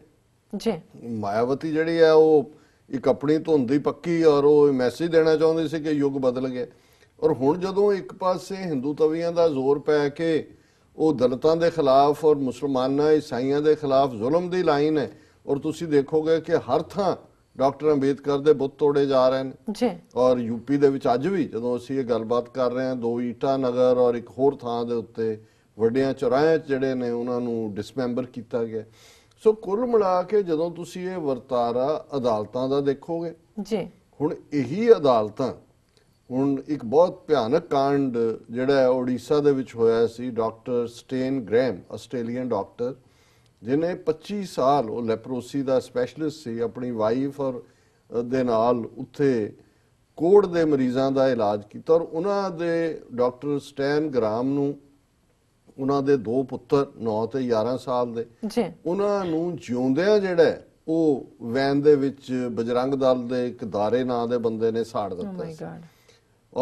ਜੀ ਮਾਇਆਵਤੀ ਜਿਹੜੀ ਹੈ ਉਹ ਇੱਕ ਆਪਣੀ ਧੁੰਦੀ ਪੱਕੀ ਔਰ ਉਹ ਮੈਸੇਜ ਦੇਣਾ ਚਾਹੁੰਦੀ ਸੀ ਕਿ ਯੁੱਗ ਬਦਲ ਗਿਆ ਔਰ ਹੁਣ ਜਦੋਂ ਇੱਕ ਪਾਸੇ ਹਿੰਦੂ ਤਵੀਆਂ ਦਾ ਜ਼ੋਰ ਪੈ ਕੇ ਉਹ ਦਲਤਾਂ ਦੇ ਖਿਲਾਫ ਔਰ ਮੁਸਲਮਾਨਾਂ ਈਸਾਈਆਂ ਦੇ ਖਿਲਾਫ ਜ਼ੁਲਮ ਦੀ ਲਾਈਨ ਹੈ ਔਰ ਤੁਸੀਂ ਦੇਖੋਗੇ ਕਿ ਹਰ ਥਾਂ ਡਾਕਟਰ ਅੰਬੇਦਕਰ ਦੇ ਬੁੱਤ ਤੋੜੇ ਜਾ ਰਹੇ ਨੇ ਜੀ ਔਰ ਯੂਪੀ ਦੇ ਵਿੱਚ ਅੱਜ ਵੀ ਜਦੋਂ ਅਸੀਂ ਇਹ ਗੱਲਬਾਤ ਕਰ ਰਹੇ ਹਾਂ ਦੋ ਈਟਾ ਨਗਰ ਔਰ ਇੱਕ ਹੋਰ ਥਾਂ ਦੇ ਉੱਤੇ ਵੱਡਿਆਂ ਚੌਰਾਹਿਆਂ ਜਿਹੜੇ ਨੇ ਉਹਨਾਂ ਨੂੰ ਡਿਸਮੈਂਬਰ ਕੀਤਾ ਗਿਆ ਸੋ ਕੁੱਲ ਮਿਲਾ ਕੇ ਜਦੋਂ ਤੁਸੀਂ ਇਹ ਵਰਤਾਰਾ ਅਦਾਲਤਾਂ ਦਾ ਦੇਖੋਗੇ ਜੀ ਹੁਣ ਇਹੀ ਅਦਾਲਤਾਂ ਹੁਣ ਇੱਕ ਬਹੁਤ ਭਿਆਨਕ ਕਾਂਡ ਜਿਹੜਾ ਹੈ ਓਡੀਸ਼ਾ ਦੇ ਵਿੱਚ ਹੋਇਆ ਸੀ doctor Staines Graham Australian doctor ਜਿਨੇ 25 ਸਾਲ ਉਹ ਲੈਪਰੋਸੀ ਦਾ ਸਪੈਸ਼ਲਿਸਟ ਸੀ ਆਪਣੀ ਵਾਈਫ ਔਰ ਦੇ ਨਾਲ ਉੱਥੇ ਕੋੜ ਦੇ ਮਰੀਜ਼ਾਂ ਦਾ ਇਲਾਜ ਕੀਤਾ ਔਰ ਉਹਨਾਂ ਦੇ ਡਾਕਟਰ ਸਟੈਨ ਗ੍ਰਾਮ ਨੂੰ ਉਹਨਾਂ ਦੇ ਦੋ ਪੁੱਤਰ 9 ਤੇ 11 ਸਾਲ ਦੇ ਜੀ ਉਹਨਾਂ ਨੂੰ ਜਿਉਂਦਿਆਂ ਜਿਹੜਾ ਉਹ ਵੈਨ ਦੇ ਵਿੱਚ ਬਜਰੰਗ ਦਲ ਦੇ ਇੱਕ ਦਾਰੇ ਨਾਂ ਦੇ ਬੰਦੇ ਨੇ ਸਾੜ oh ਦਿੱਤਾ ਸੀ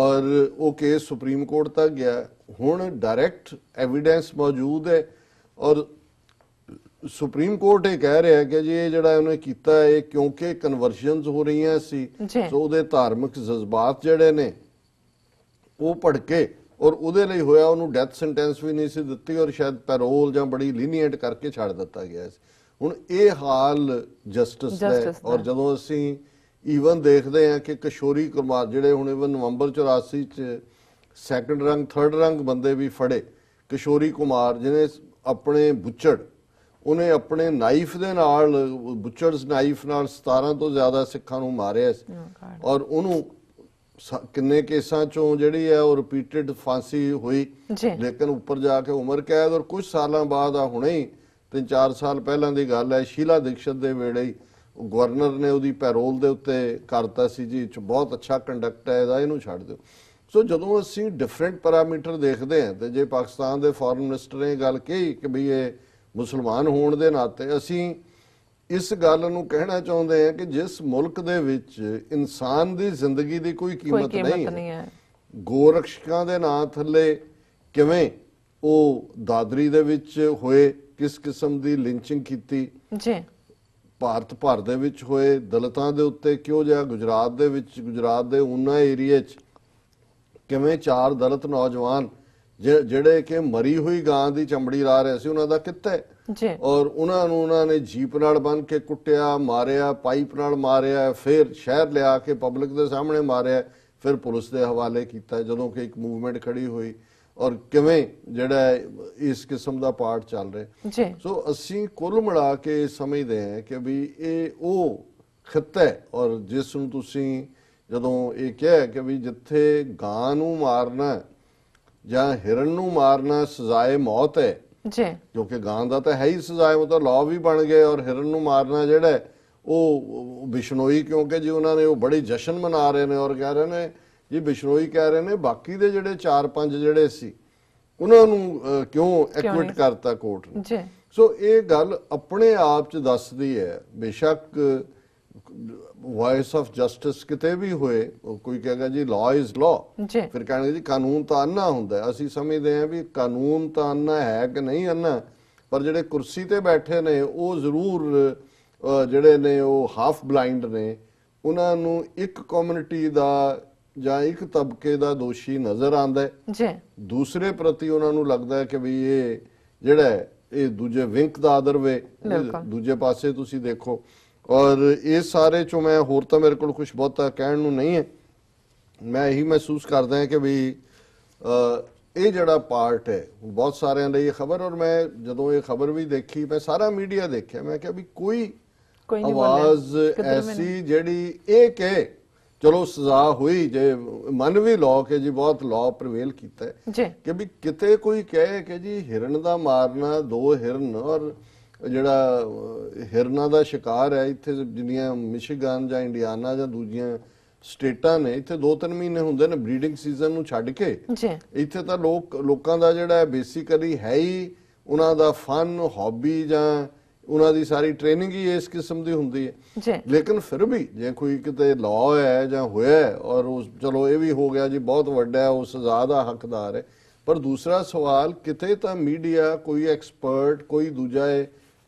ਔਰ ਉਹ ਕੇਸ ਸੁਪਰੀਮ ਕੋਰਟ ਤੱਕ ਗਿਆ ਹੁਣ ਡਾਇਰੈਕਟ ਐਵੀਡੈਂਸ ਮੌਜੂਦ ਹੈ ਔਰ ਸੁਪਰੀਮ ਕੋਰਟ ਇਹ ਕਹਿ ਰਿਹਾ ਹੈ ਕਿ ਜੀ ਇਹ ਜਿਹੜਾ ਉਹਨੇ ਕੀਤਾ ਹੈ ਕਿਉਂਕਿ ਕਨਵਰਸ਼ਨਸ ਹੋ ਰਹੀਆਂ ਸੀ ਸੋ ਉਹਦੇ ਧਾਰਮਿਕ ਜਜ਼ਬਾਤ ਜਿਹੜੇ ਨੇ ਉਹ ਭੜਕੇ ਔਰ ਉਹਦੇ ਲਈ ਹੋਇਆ ਉਹਨੂੰ ਡੈਥ ਸੈਂਟੈਂਸ ਵੀ ਨਹੀਂ ਸੀ ਦਿੱਤੀ ਔਰ ਸ਼ਾਇਦ ਪੈਰੋਲ ਜਾਂ ਬੜੀ ਲੀਨੀਅੰਟ ਕਰਕੇ ਛੱਡ ਦਿੱਤਾ ਗਿਆ ਸੀ ਹੁਣ ਇਹ ਹਾਲ ਜਸਟਿਸ ਦਾ ਔਰ ਜਦੋਂ ਅਸੀਂ ਈਵਨ ਦੇਖਦੇ ਹਾਂ ਕਿ ਕਿਸ਼ੋਰੀ ਕੁਮਾਰ ਜਿਹੜੇ ਹੁਣ ਇਹ ਨਵੰਬਰ 84 ਚ ਸੈਕੰਡ ਰੰਗ ਥਰਡ ਰੰਗ ਬੰਦੇ ਵੀ ਫੜੇ ਕਿਸ਼ੋਰੀ ਕੁਮਾਰ ਜਿਹਨੇ ਆਪਣੇ ਬੁੱਚੜ ਉਹਨੇ ਆਪਣੇ ਨਾਈਫ ਦੇ ਨਾਲ ਬੁੱਚੜਸ ਨਾਈਫ ਨਾਲ 17 ਤੋਂ ਜ਼ਿਆਦਾ ਸਿੱਖਾਂ ਨੂੰ ਮਾਰਿਆ ਸੀ oh ਔਰ ਉਹਨੂੰ ਕਿੰਨੇ ਕੇਸਾਂ ਚੋਂ ਜਿਹੜੀ ਹੈ ਉਹ ਰਿਪੀਟਡ ਫਾਂਸੀ ਹੋਈ ਲੇਕਿਨ ਉੱਪਰ ਜਾ ਕੇ ਉਮਰ ਕੈਦ ਔਰ ਕੁਝ ਸਾਲਾਂ ਬਾਅਦ ਆ ਹੁਣੇ ਹੀ ਤਿੰਨ ਚਾਰ ਸਾਲ ਪਹਿਲਾਂ ਦੀ ਗੱਲ ਹੈ ਸ਼ੀਲਾ ਦੀਕਸ਼ਤ ਦੇ ਵੇਲੇ ਹੀ ਗਵਰਨਰ ਨੇ ਉਹਦੀ ਪੈਰੋਲ ਦੇ ਉੱਤੇ ਕਰਤਾ ਸੀ ਜੀ ਚ ਬਹੁਤ ਅੱਛਾ ਕੰਡਕਟ ਹੈ ਇਹਦਾ ਇਹਨੂੰ ਛੱਡ ਦਿਓ ਸੋ ਜਦੋਂ ਅਸੀਂ ਡਿਫਰੈਂਟ ਪੈਰਾਮੀਟਰ ਦੇਖਦੇ ਹਾਂ ਤੇ ਜੇ ਪਾਕਿਸਤਾਨ ਦੇ ਫੋਰਨ ਮਿਨਿਸਟਰ ਨੇ ਗੱਲ ਕਹੀ ਕਿ ਵੀ ਇਹ ਮੁਸਲਮਾਨ ਹੋਣ ਦੇ ਨਾਤੇ ਅਸੀਂ ਇਸ ਗੱਲ ਨੂੰ ਕਹਿਣਾ ਚਾਹੁੰਦੇ ਆ ਕਿ ਜਿਸ ਮੁਲਕ ਦੇ ਵਿੱਚ ਇਨਸਾਨ ਦੀ ਜ਼ਿੰਦਗੀ ਦੀ ਕੋਈ ਕੀਮਤ ਨਹੀਂ ਹੈ ਗੋਰਖਸ਼ਕਾਂ ਦੇ ਨਾਂ ਥੱਲੇ ਕਿਵੇਂ ਉਹ ਦਾਦਰੀ ਦੇ ਵਿੱਚ ਹੋਏ ਕਿਸ ਕਿਸਮ ਦੀ ਲਿੰਚਿੰਗ ਕੀਤੀ ਜੀ ਭਾਰਤ ਭਰ ਦੇ ਵਿੱਚ ਹੋਏ ਦਲਤਾਂ ਦੇ ਉੱਤੇ ਕਿਉਂ ਜਾ ਗੁਜਰਾਤ ਦੇ ਵਿੱਚ ਗੁਜਰਾਤ ਦੇ ਉਹਨਾਂ ਏਰੀਆ 'ਚ ਕਿਵੇਂ ਚਾਰ ਦਲਤ ਨੌਜਵਾਨ ਜਿਹੜੇ ਕਿ ਮਰੀ ਹੋਈ ਗਾਂ ਦੀ ਚਮੜੀ ਲਾ ਰਹੇ ਸੀ ਉਹਨਾਂ ਦਾ ਕਿੱਤਾ ਜੀ ਔਰ ਉਹਨਾਂ ਨੂੰ ਉਹਨਾਂ ਨੇ ਜੀਪ ਨਾਲ ਬੰਨ ਕੇ ਕੁੱਟਿਆ ਮਾਰਿਆ ਪਾਈਪ ਨਾਲ ਮਾਰਿਆ ਫਿਰ ਸ਼ਹਿਰ ਲਿਆ ਕੇ ਪਬਲਿਕ ਦੇ ਸਾਹਮਣੇ ਮਾਰਿਆ ਫਿਰ ਪੁਲਿਸ ਦੇ ਹਵਾਲੇ ਕੀਤਾ ਜਦੋਂ ਕਿ ਇੱਕ ਮੂਵਮੈਂਟ ਖੜੀ ਹੋਈ ਔਰ ਕਿਵੇਂ ਜਿਹੜਾ ਇਸ ਕਿਸਮ ਦਾ ਪਾਰਟ ਚੱਲ ਰਿਹਾ ਜੀ ਸੋ ਅਸੀਂ ਕੁੱਲ ਮਿਲਾ ਕੇ ਸਮਝਦੇ ਹਾਂ ਕਿ ਵੀ ਇਹ ਉਹ ਖਿੱਤਾ ਔਰ ਜਿਸ ਨੂੰ ਤੁਸੀਂ ਜਦੋਂ ਇਹ ਕਿਹਾ ਕਿ ਵੀ ਜਿੱਥੇ ਗਾਂ ਨੂੰ ਮਾਰਨਾ ਜਾਂ ਹਿਰਨ ਨੂੰ ਮਾਰਨਾ ਸਜ਼ਾਏ ਮੌਤ ਹੈ ਜੀ ਕਿਉਂਕਿ ਗਾਂ ਦਾ ਤਾਂ ਹੈ ਹੀ ਸਜ਼ਾਏ ਉਹ ਤਾਂ ਲਾਅ ਵੀ ਬਣ ਗਏ ਔਰ ਹਿਰਨ ਨੂੰ ਮਾਰਨਾ ਜਿਹੜਾ ਉਹ ਬਿਸ਼ਨੋਈ ਕਿਉਂਕਿ ਜੀ ਉਹਨਾਂ ਨੇ ਉਹ ਬੜੇ ਜਸ਼ਨ ਮਨਾ ਰਹੇ ਨੇ ਔਰ ਕਹਿ ਰਹੇ ਨੇ ਜੀ ਬਿਸ਼ਨੋਈ ਕਹਿ ਰਹੇ ਨੇ ਬਾਕੀ ਦੇ ਜਿਹੜੇ 4-5 ਜਿਹੜੇ ਸੀ ਉਹਨਾਂ ਨੂੰ ਕਿਉਂ ਐਕਵਿਟ ਕਰਤਾ ਕੋਰਟ ਨੇ ਜੀ ਸੋ ਇਹ ਗੱਲ ਆਪਣੇ ਆਪ ਚ ਦੱਸਦੀ ਹੈ ਬੇਸ਼ੱਕ ਵਾਇਸ ਆਫ ਜਸਟਿਸ ਕਿਤੇ ਵੀ ਹੋਏ ਕੋਈ ਕਹੇਗਾ ਜੀ ਲਾ ਇਜ਼ ਲਾ ਫਿਰ ਕਹਿੰਦੇ ਜੀ ਕਾਨੂੰਨ ਤਾਂ ਅੰਨਾ ਹੁੰਦਾ ਅਸੀਂ ਸਮਝਦੇ ਆਂ ਵੀ ਕਾਨੂੰਨ ਤਾਂ ਅੰਨਾ ਹੈ ਕਿ ਨਹੀਂ ਅੰਨਾ ਪਰ ਜਿਹੜੇ ਕੁਰਸੀ ਤੇ ਬੈਠੇ ਨੇ ਉਹ ਜ਼ਰੂਰ ਜਿਹੜੇ ਨੇ ਉਹ ਹਾਫ ਬਲਾਈਂਡ ਨੇ ਉਹਨਾਂ ਨੂੰ ਇੱਕ ਕਮਿਊਨਿਟੀ ਦਾ ਜਾਂ ਇੱਕ ਤਬਕੇ ਦਾ ਦੋਸ਼ੀ ਨਜ਼ਰ ਆਂਦਾ ਹੈ ਜੀ ਦੂਸਰੇ ਪ੍ਰਤੀ ਉਹਨਾਂ ਨੂੰ ਲੱਗਦਾ ਹੈ ਕਿ ਵੀ ਇਹ ਜਿਹੜਾ ਇਹ ਦੂਜੇ ਵਿੰਕ ਦਾ ਆਦਰ ਵੇ ਦੂਜੇ ਪਾਸੇ ਤੁਸੀਂ ਦੇਖੋ ਔਰ ਇਹ ਸਾਰੇ ਚੋਂ ਮੈਂ ਹੋਰ ਤਾਂ ਮੇਰੇ ਕੋਲ ਕੁਝ ਬਹੁਤਾ ਕਹਿਣ ਨੂੰ ਨਹੀਂ ਹੈ ਮੈਂ ਇਹੀ ਮਹਿਸੂਸ ਕਰਦਾ ਹਾਂ ਕਿ ਵੀ ਇਹ ਜਿਹੜਾ ਪਾਰਟ ਹੈ ਬਹੁਤ ਸਾਰਿਆਂ ਲਈ ਇਹ ਖਬਰ ਔਰ ਮੈਂ ਜਦੋਂ ਇਹ ਖਬਰ ਵੀ ਦੇਖੀ ਮੈਂ ਸਾਰਾ ਮੀਡੀਆ ਦੇਖਿਆ ਮੈਂ ਕਿਹਾ ਵੀ ਕੋਈ
ਕੋਈ ਨਹੀਂ ਆਵਾਜ਼ ਐਸੀ
ਜਿਹੜੀ ਇਹ ਕਹੇ ਚਲੋ ਸਜ਼ਾ ਹੋਈ ਜੇ ਮਨ ਵੀ ਲਾਅ ਕੇ ਜੀ ਬਹੁਤ ਲਾਅ ਪ੍ਰਵੇਲ ਕੀਤਾ ਹੈ ਕਿ ਵੀ ਕਿਤੇ ਕੋਈ ਕਹੇ ਕਿ ਜੀ ਹਿਰਨ ਦਾ ਮਾਰਨਾ ਦੋ ਹਿਰਨ ਔਰ ਜਿਹੜਾ ਹਿਰਨਾ ਦਾ ਸ਼ਿਕਾਰ ਹੈ ਇੱਥੇ ਜਿੰਨੀਆਂ ਮਿਸ਼ੀਗਨ ਜਾਂ ਇੰਡੀਆਨਾ ਜਾਂ ਦੂਜੀਆਂ ਸਟੇਟਾਂ ਨੇ ਇੱਥੇ 2-3 ਮਹੀਨੇ ਹੁੰਦੇ ਨੇ ਬਰੀਡਿੰਗ ਸੀਜ਼ਨ ਨੂੰ ਛੱਡ ਕੇ ਜੀ ਇੱਥੇ ਤਾਂ ਲੋਕ ਲੋਕਾਂ ਦਾ ਜਿਹੜਾ ਬੇਸਿਕਲੀ ਹੈ ਹੀ ਉਹਨਾਂ ਦਾ ਫਨ ਹੌਬੀ ਜਾਂ ਉਹਨਾਂ ਦੀ ਸਾਰੀ ਟ੍ਰੇਨਿੰਗ ਹੀ ਇਸ ਕਿਸਮ ਦੀ ਹੁੰਦੀ ਹੈ ਜੀ ਲੇਕਿਨ ਫਿਰ ਵੀ ਜੇ ਕੋਈ ਕਿਤੇ ਲਾਅ ਹੈ ਜਾਂ ਹੋਇਆ ਔਰ ਉਸ ਚਲੋ ਇਹ ਵੀ ਹੋ ਗਿਆ ਜੀ ਬਹੁਤ ਵੱਡਾ ਉਹ ਸਜ਼ਾ ਦਾ ਹੱਕਦਾਰ ਹੈ ਪਰ ਦੂਸਰਾ ਸਵਾਲ ਕਿਤੇ ਤਾਂ ਮੀਡੀਆ ਕੋਈ ਐਕਸਪਰਟ ਕੋਈ ਦੂਜਾ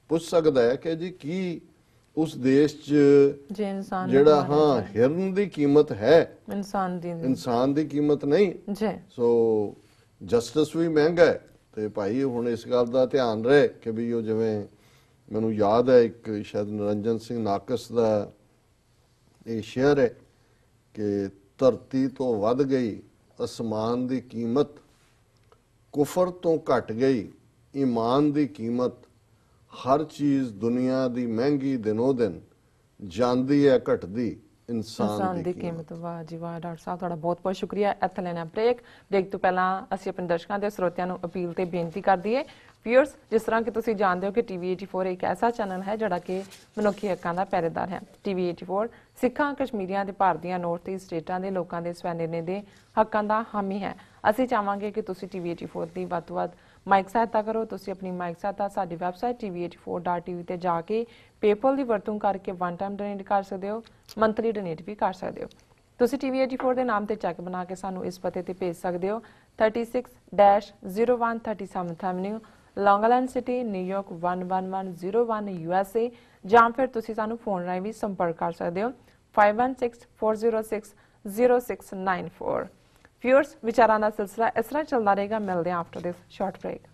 ਪੁੱਛ ਸਕਦਾ ਹੈ ਕਿ ਜੀ ਕੀ ਉਸ ਦੇਸ਼ 'ਚ
ਜਿਹੜਾ ਹਾਂ
ਹਿਰਨ ਦੀ ਕੀਮਤ ਹੈ
ਇਨਸਾਨ ਦੀ ਇਨਸਾਨ
ਦੀ ਕੀਮਤ ਨਹੀਂ ਜੀ ਸੋ ਜਸਟਿਸ ਵੀ ਮਹਿੰਗਾ ਹੈ ਤੇ ਭਾਈ ਹੁਣ ਇਸ ਗੱਲ ਦਾ ਧਿਆਨ ਰਹੇ ਕਿ ਵੀ ਉਹ ਜਿਵੇਂ ਮੈਨੂੰ ਯਾਦ ਹੈ ਇੱਕ ਸ਼ਾਇਦ ਨਰਨਜਨ ਸਿੰਘ ਨਾਕਸ ਦਾ ਇਹ ਸ਼ੇਅਰ ਹੈ ਕਿ ਧਰਤੀ ਤੋਂ ਵੱਧ ਗਈ ਅਸਮਾਨ ਦੀ ਕੀਮਤ ਕੁਫਰ ਤੋਂ ਘਟ ਗਈ ਈਮਾਨ ਦੀ ਕੀਮਤ ਹਰ ਚੀਜ਼ ਦੁਨੀਆ ਦੀ ਮਹਿੰਗੀ ਦਿਨੋ ਦਿਨ ਜਾਂਦੀ ਹੈ ਘਟਦੀ ਇਨਸਾਨ ਦੀ ਕੀਮਤ
ਵਾਹ ਜੀ ਵਾਹ ਡਾਕਟਰ ਸਾਹਿਬ ਤੁਹਾਡਾ ਬਹੁਤ ਬਹੁਤ ਸ਼ੁਕਰੀਆ ਇੱਥੇ ਲੈਣਾ ਬ੍ਰੇਕ ਬ੍ਰੇਕ ਤੋਂ ਪਹਿਲਾਂ ਅਸੀਂ ਆਪਣੇ ਦਰਸ਼ਕਾਂ ਤੇ ਸਰੋਤਿਆਂ ਨੂੰ ਅਪੀਲ ਤੇ ਬੇਨਤੀ ਕਰਦੀ ਹੈ ਵੀਅਰਸ ਜਿਸ ਤਰ੍ਹਾਂ ਕਿ ਤੁਸੀਂ ਜਾਣਦੇ ਹੋ ਕਿ ਟੀਵੀ 84 ਇੱਕ ਐਸਾ ਚੈਨਲ ਹੈ ਜਿਹੜਾ ਕਿ ਮਨੁੱਖੀ ਹੱਕਾਂ ਦਾ ਪਹਿਰੇਦਾਰ ਹੈ ਟੀਵੀ 84 ਸਿੱਖਾਂ ਕਸ਼ਮੀਰੀਆਂ ਤੇ ਭਾਰਤੀਆਂ ਨਾਰਥ ਈਸਟ ਸਟੇਟਾਂ ਦੇ ਲੋਕਾਂ ਦੇ ਨਿਰਣੇ ਦੇ ਹੱਕਾਂ ਦਾ ਹਾਮੀ ਹੈ ਅਸੀਂ ਚਾਹਾਂਗੇ ਕਿ ਤੁਸੀਂ ਟੀਵੀ 84 ਦੀ ਵੱਧ ਤੋਂ ਵੱਧ ਮਾਈਕ ਸਹਾਇਤਾ ਕਰੋ ਤੁਸੀਂ ਆਪਣੀ ਮਾਈਕ ਸਹਾਇਤਾ ਸਾਡੀ ਵੈਬਸਾਈਟ tv84.tv ਤੇ ਜਾ ਕੇ ਪੇਪਲ ਦੀ ਵਰਤੋਂ ਕਰਕੇ ਵਨ ਟਾਈਮ ਡੋਨੇਟ ਕਰ ਸਕਦੇ ਹੋ ਮੰਥਲੀ ਡੋਨੇਟ ਵੀ ਕਰ ਸਕਦੇ ਹੋ ਤੁਸੀਂ tv84 ਦੇ ਨਾਮ ਤੇ ਚੈੱਕ ਬਣਾ ਕੇ ਸਾਨੂੰ ਇਸ ਪਤੇ ਤੇ ਭੇਜ ਸਕਦੇ ਹੋ 36-0137 avenue Long Island city New York 11101 USA ਜਾਂ ਫਿਰ ਤੁਸੀਂ ਸਾਨੂੰ ਫੋਨ ਰਾਹੀਂ ਵੀ ਸੰਪਰਕ ਕਰ ਸਕਦੇ ਹੋ 5164060694 ਵਿਅਰਸ ਵਿਚਾਰਾਂ ਦਾ ਸਿਲਸਿਲਾ ਇਸ ਤਰ੍ਹਾਂ ਚੱਲਦਾ ਰਹੇਗਾ ਮਿਲਦੇ ਆਫਟਰ ਦਿਸ ਸ਼ਾਰਟ ਬ੍ਰੇਕ